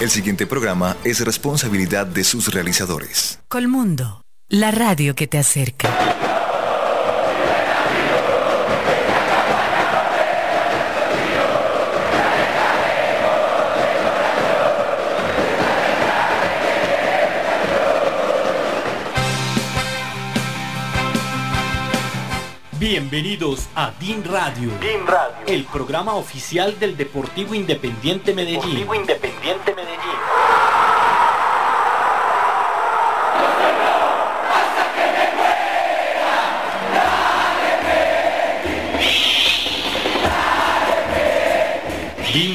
El siguiente programa es responsabilidad de sus realizadores. Colmundo, la radio que te acerca. Bienvenidos a DIN Radio, Radio, el programa oficial del Deportivo Independiente Medellín. Deportivo Independiente Medellín.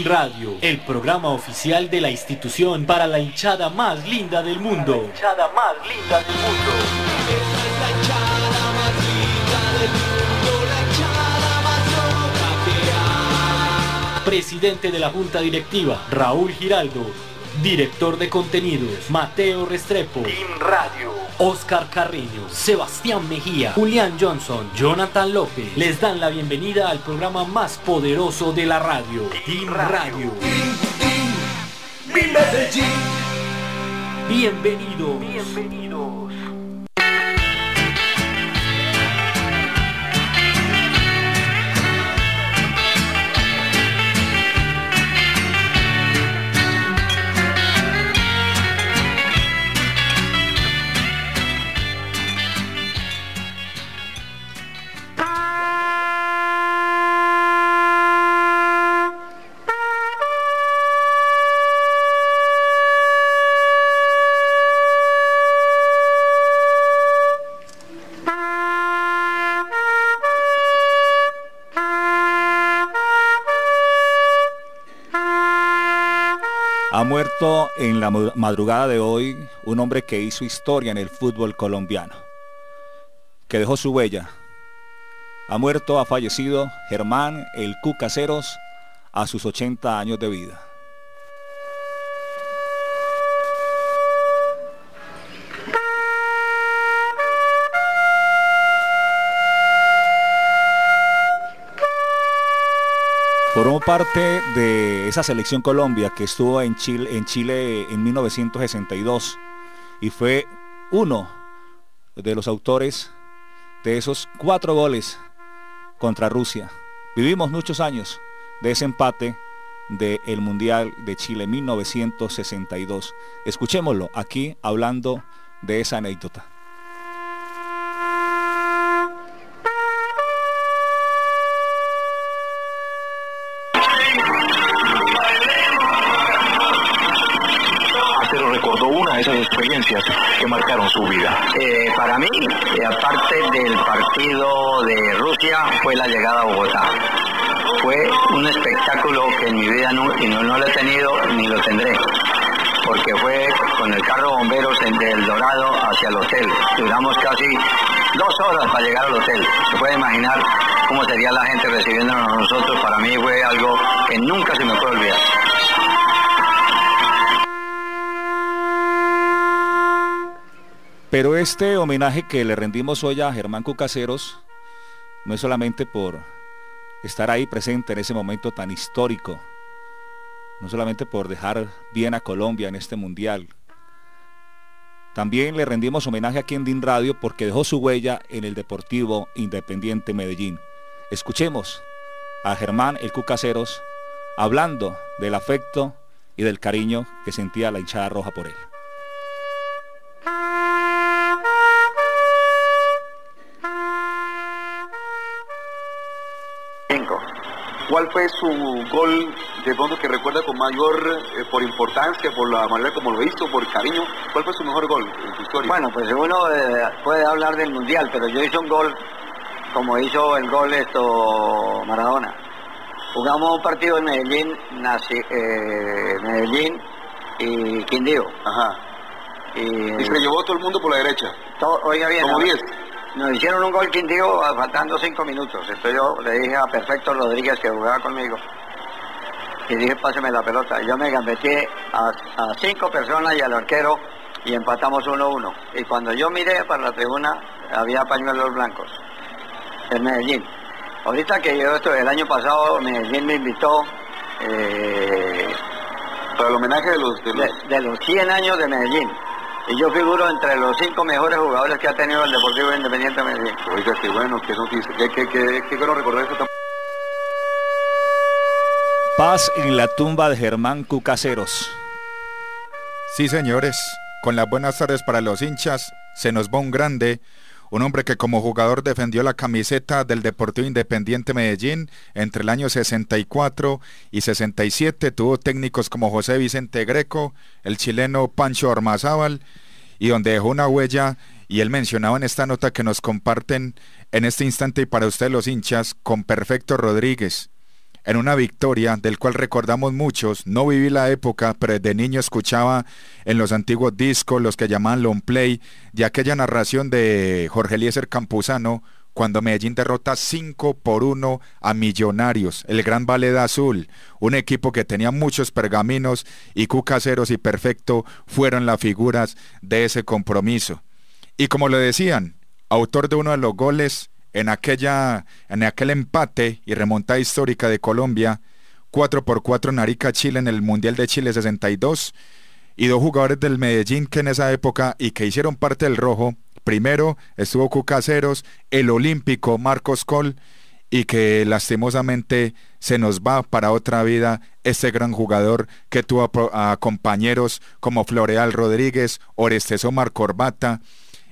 Radio, el programa oficial de la institución para la hinchada más linda del mundo. Presidente de la Junta Directiva, Raúl Giraldo. Director de contenidos, Mateo Restrepo. Team Radio. Oscar Carreño Sebastián Mejía, Julián Johnson, Jonathan López les dan la bienvenida al programa más poderoso de la radio, Team Radio. Team, team, Bienvenidos. Bienvenidos. en la madrugada de hoy un hombre que hizo historia en el fútbol colombiano, que dejó su huella. Ha muerto, ha fallecido Germán El Caseros a sus 80 años de vida. parte de esa selección Colombia que estuvo en Chile en, Chile en 1962 y fue uno de los autores de esos cuatro goles contra Rusia. Vivimos muchos años de ese empate del el Mundial de Chile 1962. Escuchémoslo aquí hablando de esa anécdota. una de esas experiencias que marcaron su vida. Eh, para mí, eh, aparte del partido de Rusia, fue la llegada a Bogotá. Fue un espectáculo que en mi vida no, y no, lo he tenido ni lo tendré porque fue con el carro bomberos desde El Dorado hacia el hotel. Duramos casi dos horas para llegar al hotel. Se puede imaginar cómo sería la gente recibiéndonos a nosotros. Para mí fue algo que nunca se me puede olvidar. Pero este homenaje que le rendimos hoy a Germán Cucaseros no es solamente por estar ahí presente en ese momento tan histórico, no solamente por dejar bien a Colombia en este mundial. También le rendimos homenaje aquí en DIN Radio porque dejó su huella en el Deportivo Independiente Medellín. Escuchemos a Germán el Cucaseros hablando del afecto y del cariño que sentía la hinchada roja por él. ¿Cuál fue su gol de fondo que recuerda con mayor, eh, por importancia, por la manera como lo hizo, por cariño? ¿Cuál fue su mejor gol en su historia? Bueno, pues uno eh, puede hablar del Mundial, pero yo hice un gol como hizo el gol esto Maradona. Jugamos un partido en Medellín, eh, Medellín y Quindío. Ajá. Y, se llevó todo el mundo por la derecha. oiga bien. Como 10. Nos hicieron un gol Quindío ah, faltando cinco minutos. Entonces yo le dije a Perfecto Rodríguez que jugaba conmigo. Y dije, páseme la pelota. yo me gambeteé a, cinco personas y al arquero y empatamos uno a Uno, Y cuando yo miré para la tribuna, había pañuelos blancos en Medellín. Ahorita que yo esto, el año pasado Medellín me invitó eh, para el homenaje de los, de de los 100 años de Medellín. Y yo figuro entre los cinco mejores jugadores que ha tenido el Deportivo Independiente Medellín. Oiga, qué bueno, que noticia, bueno recordar eso también. Paz en la tumba de Germán Cucaseros. Sí, señores, con las buenas tardes para los hinchas, se nos va un grande un hombre que como jugador defendió la camiseta del Deportivo Independiente Medellín entre el año 64 y 67. Tuvo técnicos como José Vicente Greco, el chileno Pancho Armazábal, y donde dejó una huella, y él mencionaba en esta nota que nos comparten en este instante y para ustedes los hinchas, con Perfecto Rodríguez en una victoria del cual recordamos muchos. No viví la época, pero de niño escuchaba en los antiguos discos, los que llamaban long play, de aquella narración de Jorge Eliezer Campuzano, cuando Medellín derrota 5 por 1 a Millonarios, el Gran Valeda Azul, un equipo que tenía muchos pergaminos y Cucaseros y Perfecto fueron las figuras de ese compromiso. Y como le decían, autor de uno de los goles, en, aquella, en aquel empate y remontada histórica de Colombia, 4 por 4 Narica Chile en el Mundial de Chile 62 y dos jugadores del Medellín que en esa época y que hicieron parte del rojo, primero estuvo Cucaseros, el olímpico Marcos Col y que lastimosamente se nos va para otra vida este gran jugador que tuvo a, compañeros como Floreal Rodríguez, Orestes Omar Corbata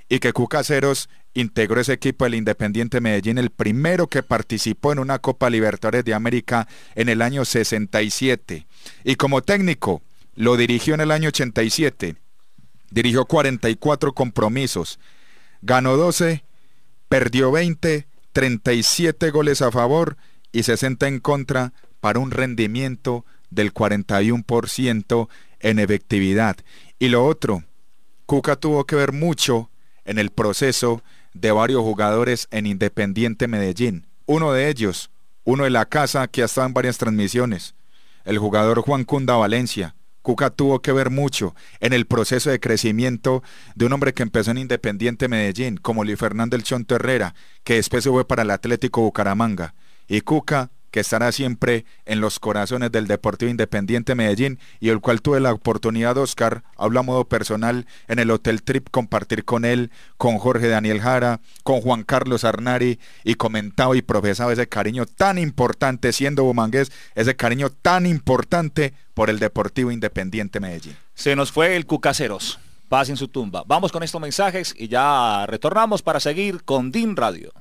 y que Cucaceros integró ese equipo el Independiente Medellín, el primero que participó en una Copa Libertadores de América en el año 67. Y como técnico, lo dirigió en el año 87. Dirigió 44 compromisos, ganó 12, perdió 20, 37 goles a favor y 60 en contra para un rendimiento del 41% en efectividad. Y lo otro, Cuca tuvo que ver mucho en el proceso de varios jugadores en Independiente Medellín. Uno de ellos, uno de la casa que ha estado en varias transmisiones, el jugador Juan Cunda Valencia. Cuca tuvo que ver mucho en el proceso de crecimiento de un hombre que empezó en Independiente Medellín, como Luis Fernando El Chonto Herrera, que después se fue para el Atlético Bucaramanga. Y Cuca que estará siempre en los corazones del Deportivo Independiente Medellín y el cual tuve la oportunidad, Oscar, hablo a modo personal, en el Hotel Trip, compartir con él, con Jorge Daniel Jara, con Juan Carlos Arnari y comentado y profesado ese cariño tan importante, siendo Bumangués, ese cariño tan importante por el Deportivo Independiente Medellín. Se nos fue el Cucaceros paz en su tumba. Vamos con estos mensajes y ya retornamos para seguir con DIN Radio.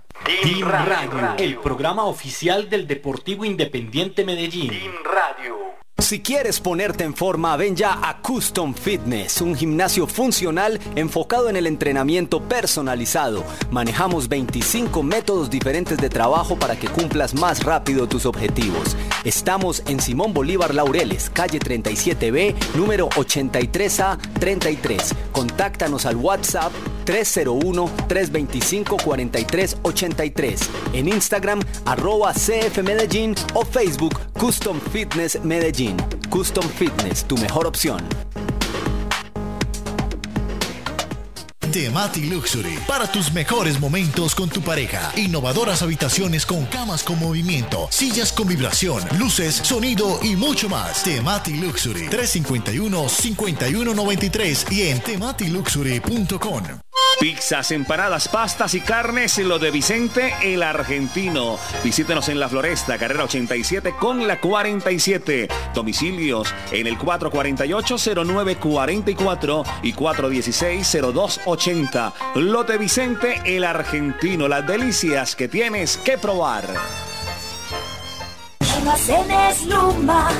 DIN Radio, el programa oficial del Deportivo Independiente Medellín. DIN Radio. Si quieres ponerte en forma, ven ya a Custom Fitness, un gimnasio funcional enfocado en el entrenamiento personalizado. Manejamos 25 métodos diferentes de trabajo para que cumplas más rápido tus objetivos. Estamos en Simón Bolívar Laureles, calle 37B, número 83A 33. Contáctanos al WhatsApp 301-325-4383. En Instagram, arroba CF Medellín o Facebook Custom Fitness Medellín. Custom Fitness, tu mejor opción. de Luxury. Para tus mejores momentos con tu pareja. Innovadoras habitaciones con camas con movimiento, sillas con vibración, luces, sonido y mucho más. Temati Luxury 351-5193 y en tematiluxury.com. Pizzas, empanadas, pastas y carnes, en lo de Vicente el Argentino. Visítenos en La Floresta, carrera 87 con la 47. Domicilios en el 448-0944 y 416 028 80. Lote Vicente, el argentino. Las delicias que tienes que probar. No se Luma,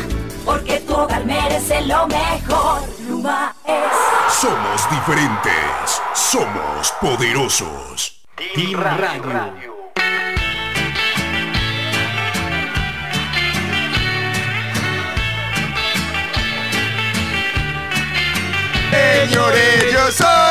porque tu hogar merece lo mejor. Luma es. Somos diferentes. Somos poderosos. Team, Radio. Radio. Señores, yo soy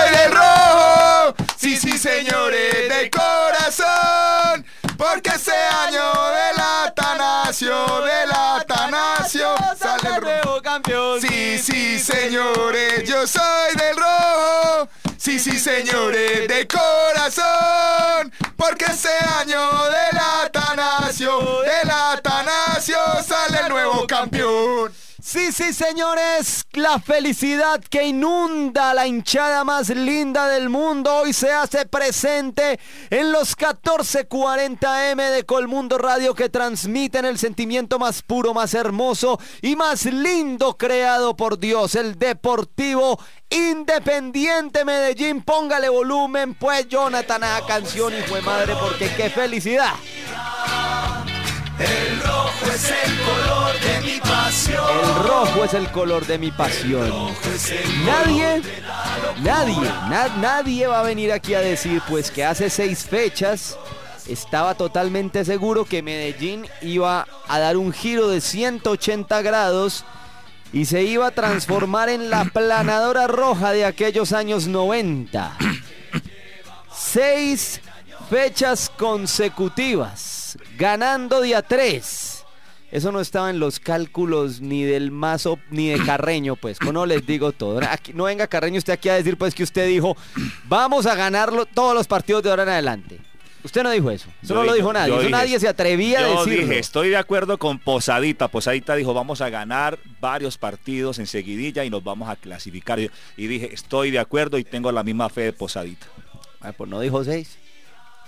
sí, sí, señores, de corazón, porque ese año del Atanasio, del Atanasio, sale el nuevo campeón. Sí, sí, señores, yo soy del rojo. Sí, sí, señores, de corazón, porque ese año del Atanasio, del Atanasio sale el nuevo campeón. Sí, sí, señores, la felicidad que inunda la hinchada más linda del mundo hoy se hace presente en los 1440M de Colmundo Radio que transmiten el sentimiento más puro, más hermoso y más lindo creado por Dios, el Deportivo Independiente Medellín. Póngale volumen, pues, Jonathan, a canción, y fue madre, porque qué felicidad. El rojo es el color de el rojo es el color de mi pasión. Nadie, nadie, nadie va a venir aquí a decir pues que hace seis fechas estaba totalmente seguro que Medellín iba a dar un giro de 180 grados y se iba a transformar en la planadora roja de aquellos años 90. Seis fechas consecutivas, ganando día 3. Eso no estaba en los cálculos ni del mazo ni de Carreño, pues. No les digo todo. no venga Carreño usted aquí a decir pues que usted dijo, vamos a ganar todos los partidos de ahora en adelante. Usted no dijo eso. Eso no lo dijo nadie. nadie se atrevía a decirlo. Yo dije, estoy de acuerdo con Posadita. Posadita dijo, vamos a ganar varios partidos en seguidilla y nos vamos a clasificar. Y dije, estoy de acuerdo y tengo la misma fe de Posadita. Ah, pues no dijo seis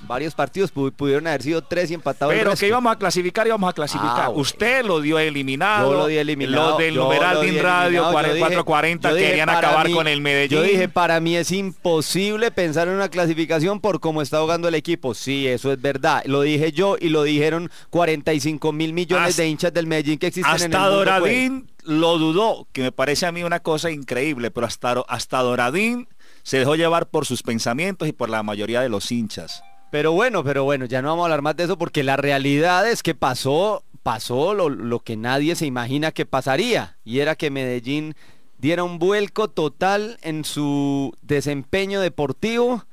varios partidos pudieron haber sido tres y empatados. Pero que íbamos a clasificar, íbamos a ah, clasificar. Usted lo dio eliminado. Yo lo di eliminado. Los del numeral de Radio 4440 querían acabar con el Medellín. Yo dije, para mí es imposible pensar en una clasificación por cómo está jugando el equipo. Sí, eso es verdad. Lo dije yo y lo dijeron 45 mil millones de hinchas del Medellín que existen en el mundo. Pues. Doradín lo dudó, que me parece a mí una cosa increíble, pero hasta Doradín se dejó llevar por sus pensamientos y por la mayoría de los hinchas. Pero bueno, pero bueno, ya no vamos a hablar más de eso porque la realidad es que pasó, pasó lo, que nadie se imagina que pasaría. Y era que Medellín diera un vuelco total en su desempeño deportivo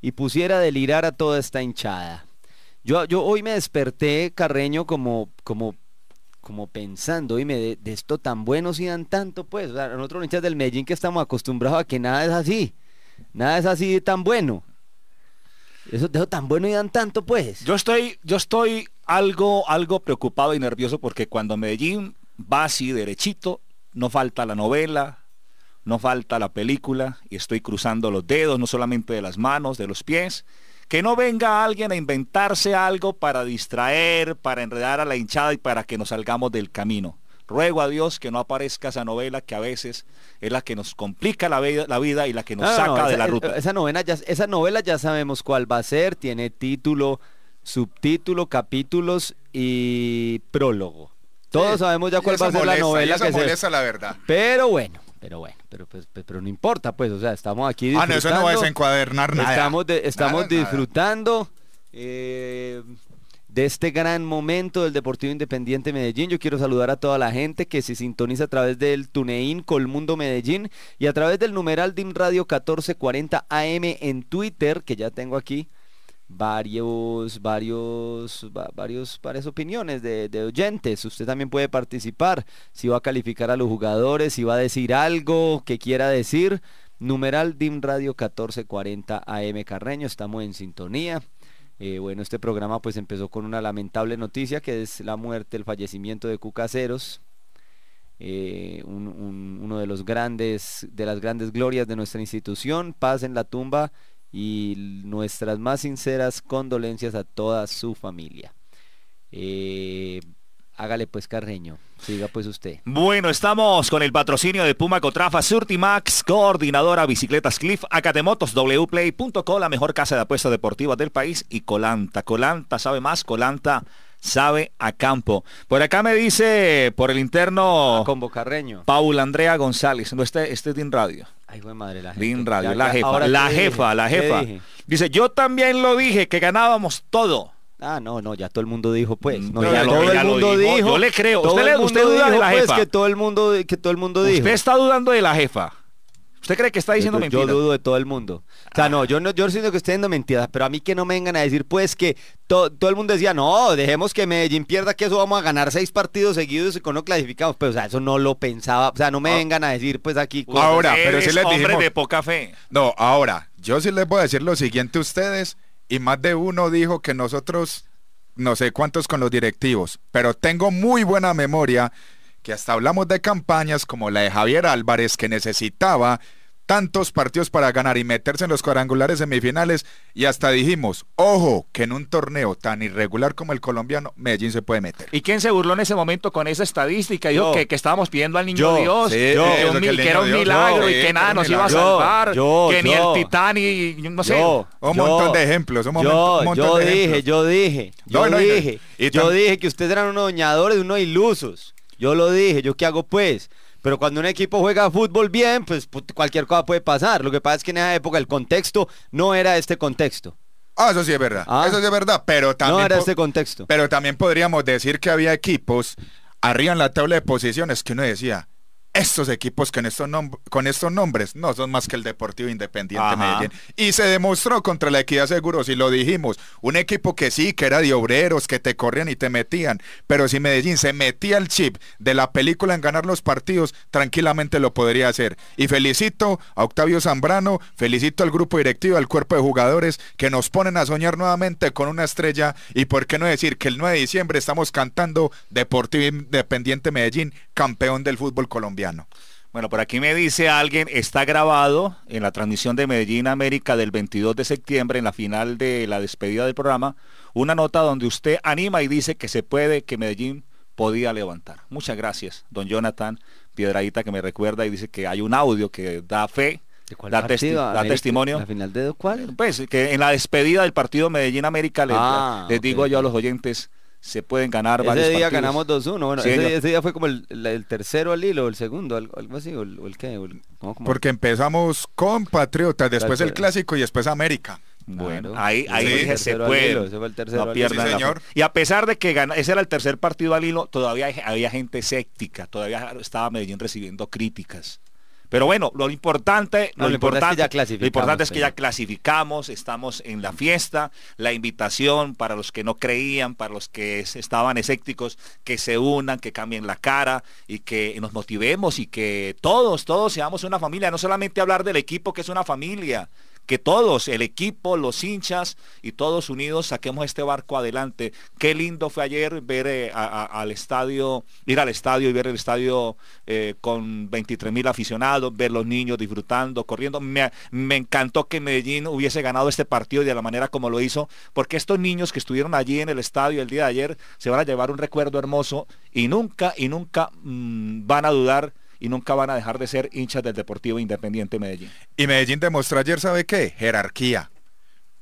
y pusiera a delirar a toda esta hinchada. Yo, yo hoy me desperté, Carreño, como, como, como pensando, y me de, esto tan bueno si dan tanto, pues. O sea, nosotros los hinchas del Medellín que estamos acostumbrados a que nada es así. Nada es así tan bueno. Eso dejo tan bueno y dan tanto, pues. Yo estoy, yo estoy algo, algo preocupado y nervioso porque cuando Medellín va así derechito, no falta la novela, no falta la película y estoy cruzando los dedos, no solamente de las manos, de los pies. Que no venga alguien a inventarse algo para distraer, para enredar a la hinchada y para que nos salgamos del camino. Ruego a Dios que no aparezca esa novela que a veces es la que nos complica la, vida, la vida y la que nos saca de la e-, ruta. Esa novela, ya, esa novela ya sabemos cuál va a ser, tiene título, subtítulo, capítulos y prólogo. Todos sabemos ya cuál va a ser la novela la verdad. Pero bueno, pero bueno, pues, pero, no importa, pues, o sea, estamos aquí disfrutando. Ah, no, eso no va a desencuadernar nada. Estamos, disfrutando. Eh, de este gran momento del Deportivo Independiente Medellín. Yo quiero saludar a toda la gente que se sintoniza a través del Tuneín Colmundo Medellín y a través del numeral DIM Radio 1440 AM en Twitter, que ya tengo aquí varios, varios, varios, varias opiniones de, de, oyentes. Usted también puede participar. Si va a calificar a los jugadores, si va a decir algo que quiera decir. Numeral DIM Radio 1440 AM Carreño. Estamos en sintonía. Eh, bueno, este programa pues empezó con una lamentable noticia que es la muerte, el fallecimiento de Cucaseros, eh, uno de los grandes, de las grandes glorias de nuestra institución. Paz en la tumba y nuestras más sinceras condolencias a toda su familia. Eh, hágale pues Carreño. Siga pues usted. Bueno, estamos con el patrocinio de Puma Cotrafa, Max, coordinadora Bicicletas Cliff, Acatemotos, Wplay.co, la mejor casa de apuestas deportivas del país y Colanta. Colanta sabe más, Colanta sabe a campo. Por acá me dice por el interno con Bocarreño. Paula Andrea González, no este, este es DIN Radio. Ay, buen madre, la Radio, la, jefa, la jefa, la jefa, Dice, yo también lo dije que ganábamos todo. Ah, no, no, ya todo el mundo dijo, pues. Mm, no, ya, todo el mundo dijo, Yo le creo. usted, pues, que todo el mundo, que todo el mundo dijo. Usted está dudando de la jefa. ¿Usted cree que está diciendo mentiras? Yo dudo de todo el mundo. O sea, no, yo no, yo siento que estoy diciendo mentiras, pero a mí que no me vengan a decir, pues, que todo el mundo decía, no, dejemos que Medellín pierda, que eso vamos a ganar seis partidos seguidos y con no clasificamos. Pero, o sea, eso no lo pensaba. O sea, no me ah. vengan a decir, pues, aquí. Cosas. Ahora, pero si les de poca fe. No, ahora, yo sí les voy a decir lo siguiente a ustedes y más de uno dijo que nosotros, no sé cuántos con los directivos, pero tengo muy buena memoria que hasta hablamos de campañas como la de Javier Álvarez que necesitaba tantos partidos para ganar y meterse en los cuadrangulares semifinales y hasta dijimos, ojo, que en un torneo tan irregular como el colombiano, Medellín se puede meter. ¿Y quién se burló en ese momento con esa estadística? Dijo que, que, estábamos pidiendo al niño Dios, que, era un milagro y que nada nos iba a salvar, que ni el titán y no sé. un montón de ejemplos. Un yo, dije, yo dije, yo dije, y yo dije que ustedes eran unos doñadores, unos ilusos. Yo lo dije, yo qué hago pues. Pero cuando un equipo juega fútbol bien, pues cualquier cosa puede pasar. Lo que pasa es que en esa época el contexto no era este contexto. Ah, eso sí es verdad. Ah. Eso sí es verdad. Pero también. No era este contexto. Pero también podríamos decir que había equipos arriba en la tabla de posiciones que uno decía, estos equipos con estos, con estos nombres no son más que el Deportivo Independiente Medellín. Y se demostró contra la Equidad Seguros, y lo dijimos, un equipo que sí, que era de obreros, que te corrían y te metían, pero si Medellín se metía el chip de la película en ganar los partidos, tranquilamente lo podría hacer. Y felicito a Octavio Zambrano, felicito al grupo directivo, al cuerpo de jugadores que nos ponen a soñar nuevamente con una estrella y por qué no decir que el 9 de diciembre estamos cantando Deportivo Independiente Medellín, campeón del fútbol colombiano. Bueno, por aquí me dice alguien, está grabado en la transmisión de Medellín América del 22 de septiembre, en la final de la despedida del programa, una nota donde usted anima y dice que se puede, que Medellín podía levantar. Muchas gracias, don Jonathan Piedradita, que me recuerda y dice que hay un audio que da fe da, testimonio. ¿La final de cuál? Pues que en la despedida del partido Medellín América ah, les, digo yo a los oyentes se pueden ganar ese día ganamos 2-1. Bueno, ese, día fue como el, tercero al hilo, el segundo, algo, así, o el, qué. Porque empezamos con Patriotas, después el Clásico y después América. Bueno, ahí, se puede. el Y a pesar de que gana, ese era el tercer partido al hilo, todavía había gente escéptica, todavía estaba Medellín recibiendo críticas. Pero bueno, lo importante, lo, importante, es que ya clasificamos, estamos en la fiesta, la invitación para los que no creían, para los que estaban escépticos, que se unan, que cambien la cara y que nos motivemos y que todos, todos seamos una familia, no solamente hablar del equipo que es una familia, que todos, el equipo, los hinchas y todos unidos saquemos este barco adelante. Qué lindo fue ayer ver eh, al estadio, ir al estadio y ver el estadio eh, con 23 mil aficionados, ver los niños disfrutando, corriendo. Me, encantó que Medellín hubiese ganado este partido y de la manera como lo hizo, porque estos niños que estuvieron allí en el estadio el día de ayer se van a llevar un recuerdo hermoso y nunca y nunca mm, van a dudar y nunca van a dejar de ser hinchas del Deportivo Independiente Medellín. Y Medellín demostró ayer, ¿sabe qué? Jerarquía.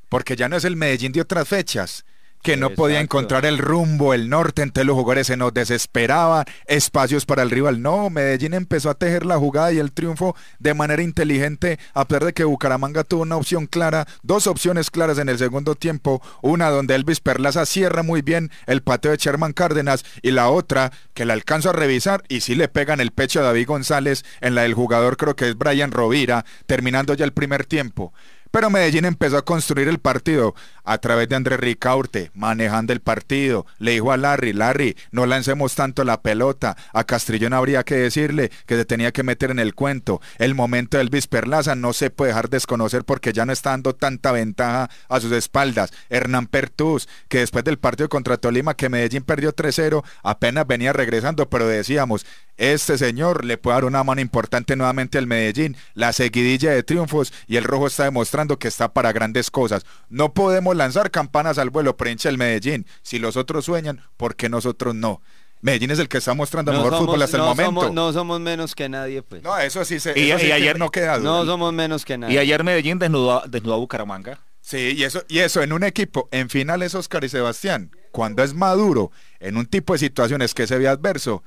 Porque ya no es el Medellín de otras fechas, que no podía encontrar el rumbo, el norte, entre los jugadores se nos desesperaba espacios para el rival. No, Medellín empezó a tejer la jugada y el triunfo de manera inteligente, a pesar de que Bucaramanga tuvo una opción clara, dos opciones claras en el segundo tiempo, una donde Elvis Perlaza cierra muy bien el pateo de Sherman Cárdenas y la otra que la alcanzó a revisar y sí le pegan el pecho a David González en la del jugador creo que es Brian Rovira, terminando ya el primer tiempo pero Medellín empezó a construir el partido a través de Andrés Ricaurte, manejando el partido, le dijo a Larry, Larry, no lancemos tanto la pelota, a Castrillón habría que decirle que se tenía que meter en el cuento, el momento del Perlaza no se puede dejar desconocer porque ya no está dando tanta ventaja a sus espaldas, Hernán Pertús, que después del partido contra Tolima, que Medellín perdió 3-0, apenas venía regresando, pero decíamos, este señor le puede dar una mano importante nuevamente al Medellín, la seguidilla de triunfos y el rojo está demostrando que está para grandes cosas. No podemos lanzar campanas al vuelo, prensa el Medellín. Si los otros sueñan, ¿por qué nosotros no? Medellín es el que está mostrando mejor fútbol hasta el momento. no somos menos que nadie, pues. No, eso sí se. Y, ayer no queda No somos menos que nadie. Y ayer Medellín desnudó, a Bucaramanga. Sí, y eso, y eso en un equipo, en finales Oscar y Sebastián, cuando es maduro, en un tipo de situaciones que se ve adverso,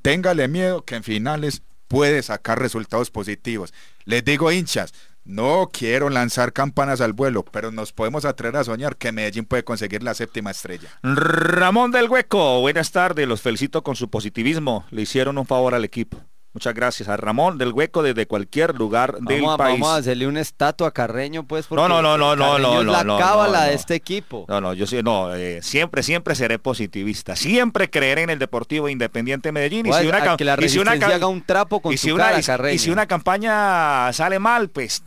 téngale miedo que en finales puede sacar resultados positivos. Les digo hinchas, no quiero lanzar campanas al vuelo, pero nos podemos atrever a soñar que Medellín puede conseguir la séptima estrella. Ramón del Hueco, buenas tardes, los felicito con su positivismo. Le hicieron un favor al equipo. Muchas gracias a Ramón del Hueco desde cualquier lugar del país. Vamos a hacerle una estatua a Carreño, pues, porque no, no, no, no, no, no, no, la cábala de este equipo. No, no, yo sí, no, eh, siempre, siempre seré positivista. Siempre creeré en el Deportivo Independiente Medellín. Pues, y si una, un trapo Y si una campaña sale mal, pues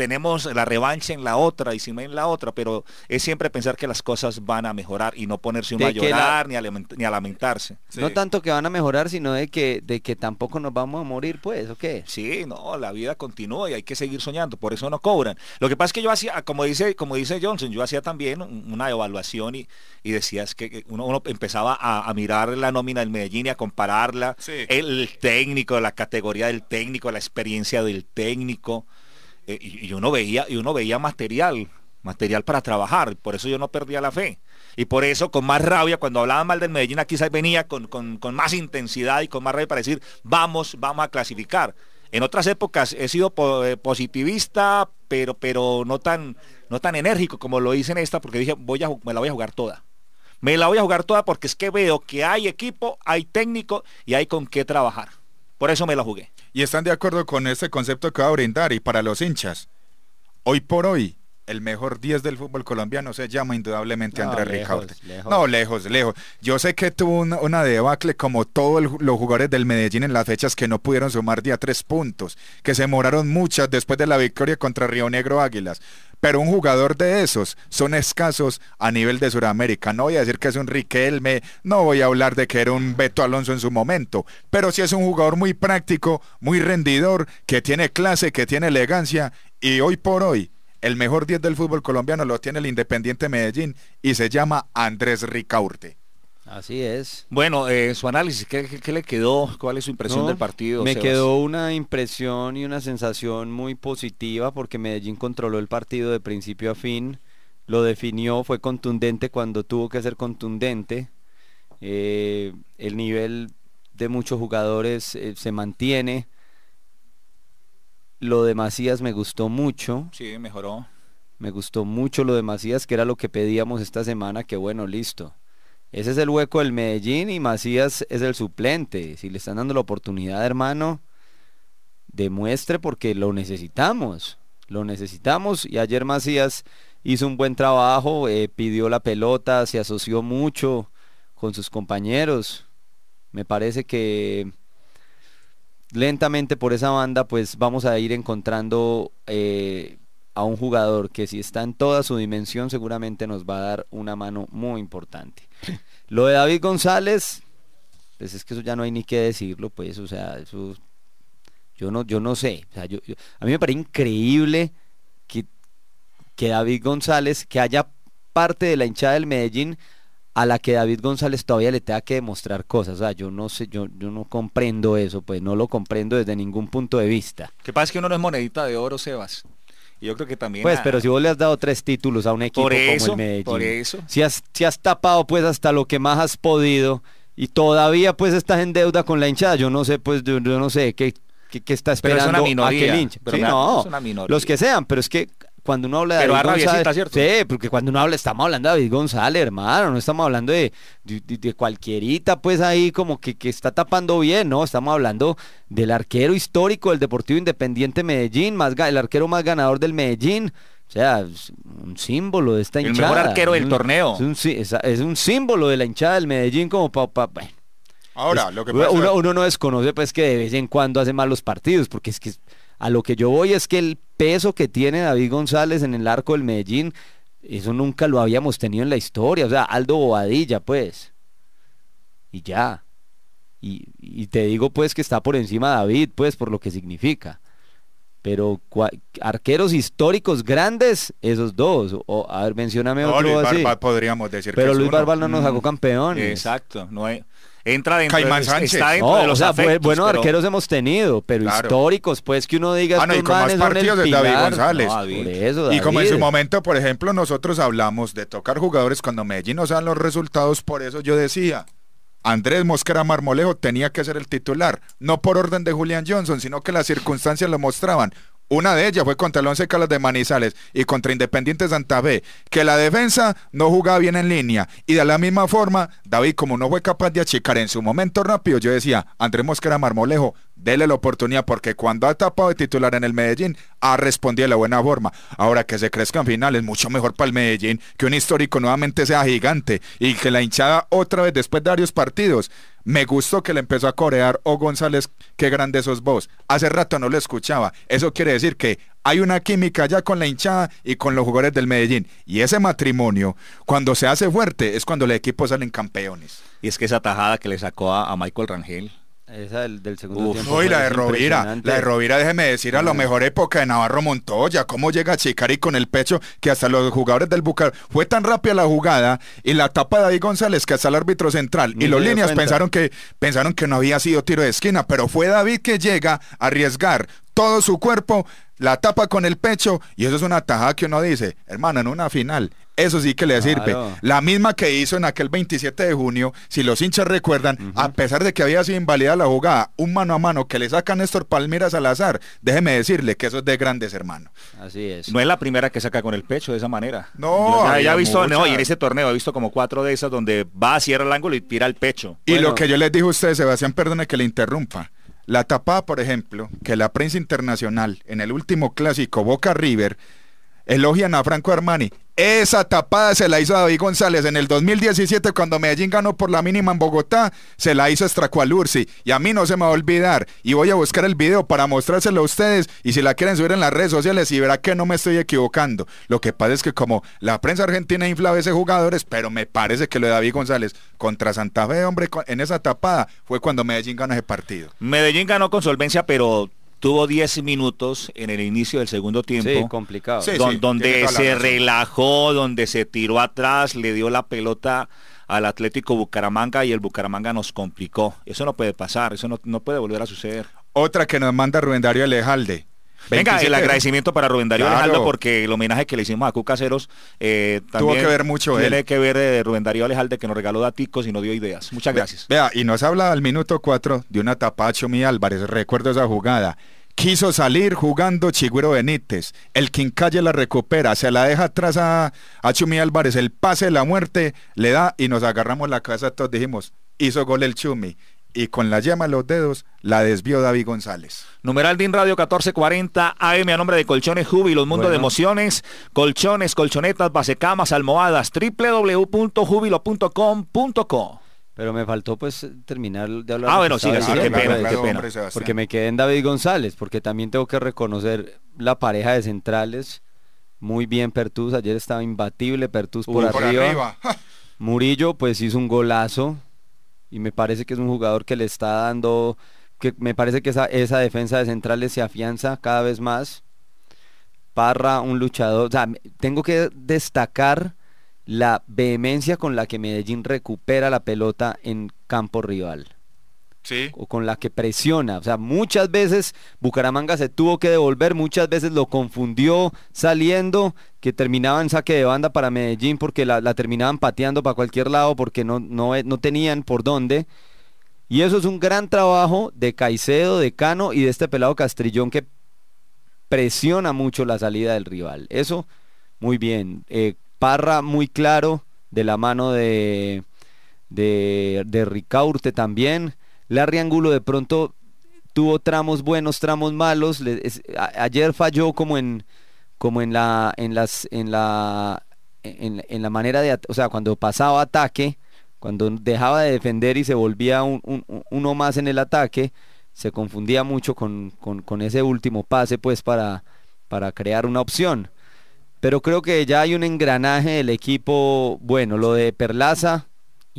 tenemos la revancha en la otra y si no en la otra, pero es siempre pensar que las cosas van a mejorar y no ponerse uno a llorar ni, a lamentarse. No tanto que van a mejorar, sino de que, de que tampoco nos vamos a morir, pues, ¿o qué? Sí, no, la vida continúa y hay que seguir soñando, por eso no cobran. Lo que pasa es que yo hacía, como dice, como dice Johnson, yo hacía también una evaluación y, y decías que uno, empezaba a, mirar la nómina del Medellín y a compararla, el técnico, la categoría del técnico, la experiencia del técnico. Eh, y, uno veía, y uno veía material, material para trabajar. Por eso yo no perdía la fe. Y por eso con más rabia, cuando hablaba mal del Medellín, aquí venía con, más intensidad y con más rabia para decir, vamos, vamos a clasificar. En otras épocas he sido eh, positivista, pero, pero no, tan, no tan enérgico como lo hice en esta, porque dije, voy a, me la voy a jugar toda. Me la voy a jugar toda porque es que veo que hay equipo, hay técnico y hay con qué trabajar. Por eso me la jugué y están de acuerdo con ese concepto que va a brindar y para los hinchas. Hoy por hoy, el mejor 10 del fútbol colombiano se llama indudablemente Andrés Ricaurte. No, lejos, lejos. Yo sé que tuvo una, una debacle como todos los jugadores del Medellín en las fechas que no pudieron sumar día tres puntos, que se moraron muchas después de la victoria contra Río Negro Águilas. Pero un jugador de esos son escasos a nivel de Sudamérica. No voy a decir que es un Riquelme, no voy a hablar de que era un Beto Alonso en su momento, pero sí es un jugador muy práctico, muy rendidor, que tiene clase, que tiene elegancia y hoy por hoy el mejor 10 del fútbol colombiano lo tiene el Independiente Medellín y se llama Andrés Ricaurte. Así es. Bueno, eh, su análisis, ¿qué, le quedó? ¿Cuál es su impresión del partido? Me quedó una impresión y una sensación muy positiva porque Medellín controló el partido de principio a fin, lo definió, fue contundente cuando tuvo que ser contundente. Eh, el nivel de muchos jugadores eh, se mantiene. Lo de Macías me gustó mucho. Sí, mejoró. Me gustó mucho lo de Macías, que era lo que pedíamos esta semana, que bueno, listo. Ese es el hueco del Medellín y Macías es el suplente. Si le están dando la oportunidad, hermano, demuestre porque lo necesitamos. Lo necesitamos y ayer Macías hizo un buen trabajo, eh, pidió la pelota, se asoció mucho con sus compañeros. Me parece que lentamente por esa banda pues vamos a ir encontrando eh, a un jugador que si está en toda su dimensión seguramente nos va a dar una mano muy importante. Lo de David González, pues es que eso ya no hay ni que decirlo, pues, o sea, eso yo no, yo no sé. a mí me parece increíble que, que David González, que haya parte de la hinchada del Medellín, a la que David González todavía le tenga que demostrar cosas. O sea, yo no sé, yo, yo no comprendo eso, pues no lo comprendo desde ningún punto de vista. Que pasa es que uno no es monedita de oro, Sebas. Y yo creo que también. Pues, pero si vos le has dado tres títulos a un equipo como el Medellín. eso. Si has, si has tapado pues hasta lo que más has podido. Y todavía pues estás en deuda con la hinchada. Yo no sé, pues, yo, no sé qué, está esperando aquel no, una minoría. los que sean, pero es que cuando uno habla de Pero González, ¿cierto? Sí, porque cuando uno habla, estamos hablando de David González, hermano, no estamos hablando de, de, cualquierita, pues ahí como que, que, está tapando bien, no, estamos hablando del arquero histórico del Deportivo Independiente Medellín, más, el arquero más ganador del Medellín. O sea, un símbolo de esta hinchada. El mejor arquero del torneo. Es un, símbolo de la hinchada del Medellín como pa, Ahora, lo que pasa... uno, uno no desconoce pues que de vez en cuando hace mal los partidos, porque es que a lo que yo voy es que el peso que tiene David González en el arco del Medellín, eso nunca lo habíamos tenido en la historia. O sea, Aldo Bobadilla, pues. Y ya. Y, te digo, pues, que está por encima David, pues, por lo que significa. Pero arqueros históricos grandes, esos dos. O, a ver, mencioname otro así. podríamos decir Pero Luis Barbal no nos sacó campeones. Exacto. No hay, entra dentro de, Sánchez. Está los buenos arqueros hemos tenido, pero históricos, pues que uno diga. Ah, no, y con más David González. Y como en su momento, por ejemplo, nosotros hablamos de tocar jugadores cuando Medellín nos dan los resultados, por eso yo decía. Andrés Mosquera Marmolejo tenía que ser el titular, no por orden de Julián Johnson, sino que las circunstancias lo mostraban. Una de ellas fue contra el 11 de Manizales y contra Independiente Santa Fe, que la defensa no jugaba bien en línea. Y de la misma forma, David, como no fue capaz de achicar en su momento rápido, yo decía, Andrés Mosquera Marmolejo, déle la oportunidad, porque cuando ha tapado de titular en el Medellín, ha respondido de la buena forma. Ahora que se crezca en finales, mucho mejor para el Medellín, que un histórico nuevamente sea gigante y que la hinchada otra vez después de varios partidos me gustó que le empezó a corear, oh González, qué grande sos vos. Hace rato no lo escuchaba. Eso quiere decir que hay una química ya con la hinchada y con los jugadores del Medellín. Y ese matrimonio, cuando se hace fuerte, es cuando el equipo salen campeones. Y es que esa tajada que le sacó a, a Michael Rangel, esa del, segundo la de Rovira. La de Rovira, déjeme decir, a la mejor época de Navarro Montoya, cómo llega Chicari con el pecho, que hasta los jugadores del Bucar. Fue tan rápida la jugada y la tapa de David González que hasta el árbitro central y los líneas pensaron que, pensaron que no había sido tiro de esquina, pero fue David que llega a arriesgar todo su cuerpo, la tapa con el pecho, y eso es una tajada que uno dice, hermano, en una final, eso sí que le sirve. La misma que hizo en aquel 27 de junio, si los hinchas recuerdan, a pesar de que había sido invalida la jugada, un mano a mano que le saca Néstor al azar... déjeme decirle que eso es de grandes hermanos. Así es. No es la primera que saca con el pecho de esa manera. No, ya, visto, no, y en ese torneo ha visto como cuatro de esas donde va, cierra el ángulo y tira el pecho. Y lo que yo les dije a ustedes, Sebastián, perdone que le interrumpa. La tapada, por ejemplo, que la prensa internacional en el último clásico Boca River Elogian a Franco Armani. Esa tapada se la hizo David González en el 2017 cuando Medellín ganó por la mínima en Bogotá, se la hizo Estracualursi y a mí no se me va a olvidar y voy a buscar el video para mostrárselo a ustedes y si la quieren subir en las redes sociales y verá que no me estoy equivocando. Lo que pasa es que como la prensa argentina infla a veces jugadores, pero me parece que lo de David González contra Santa Fe, hombre, en esa tapada fue cuando Medellín ganó ese partido. Medellín ganó con solvencia, pero tuvo 10 minutos en el inicio del segundo tiempo. complicado. donde se relajó, donde se tiró atrás, le dio la pelota al Atlético Bucaramanga y el Bucaramanga nos complicó. Eso no puede pasar, eso no, no puede volver a suceder. Otra que nos manda Rubén Darío Alejalde. Venga, el agradecimiento para Rubén Darío porque el homenaje que le hicimos a Cucaseros eh, tuvo que ver mucho tiene que ver de eh, Rubén Darío Alejandro que nos regaló daticos y nos dio ideas. Muchas gracias. vea, y nos habla al minuto 4 de una tapacho mi Álvarez, recuerdo esa jugada. Quiso salir jugando Chigüero Benítez. El Quincalle la recupera, se la deja atrás a, a Chumi Álvarez. El pase de la muerte le da y nos agarramos la casa. Todos dijimos, hizo gol el Chumi y con la yema a los dedos la desvió David González. Numeral DIN Radio 1440 AM a nombre de Colchones Júbilo, Mundo de Emociones, colchones, colchonetas, basecamas, almohadas, www.júbilo.com.co. Pero me faltó pues terminar de hablar. Ah, bueno, sí, sí, qué pena, porque me quedé en David González, porque también tengo que reconocer la pareja de centrales. Muy bien Pertus, ayer estaba imbatible Pertus Por arriba. Murillo pues hizo un golazo, y me parece que es un jugador que le está dando, que me parece que esa, esa defensa de centrales se afianza cada vez más. Parra, un luchador, o sea, tengo que destacar la vehemencia con la que Medellín recupera la pelota en campo rival o con la que presiona. O sea, muchas veces Bucaramanga se tuvo que devolver, muchas veces lo confundió saliendo, que terminaba en saque de banda para Medellín porque la, terminaban pateando para cualquier lado porque no, no, no tenían por dónde. Y eso es un gran trabajo de Caicedo, de Cano y de este pelado Castrillón que presiona mucho la salida del rival. Eso, muy bien. Eh, Parra muy claro de la mano de, de, de Ricaurte también. Larry Angulo de pronto tuvo tramos buenos, tramos malos. ayer falló como en como en la en las en la en, la manera de, o sea, cuando pasaba ataque, cuando dejaba de defender y se volvía uno más en el ataque, se confundía mucho con, ese último pase pues para, para crear una opción pero creo que ya hay un engranaje del equipo bueno. Lo de Perlaza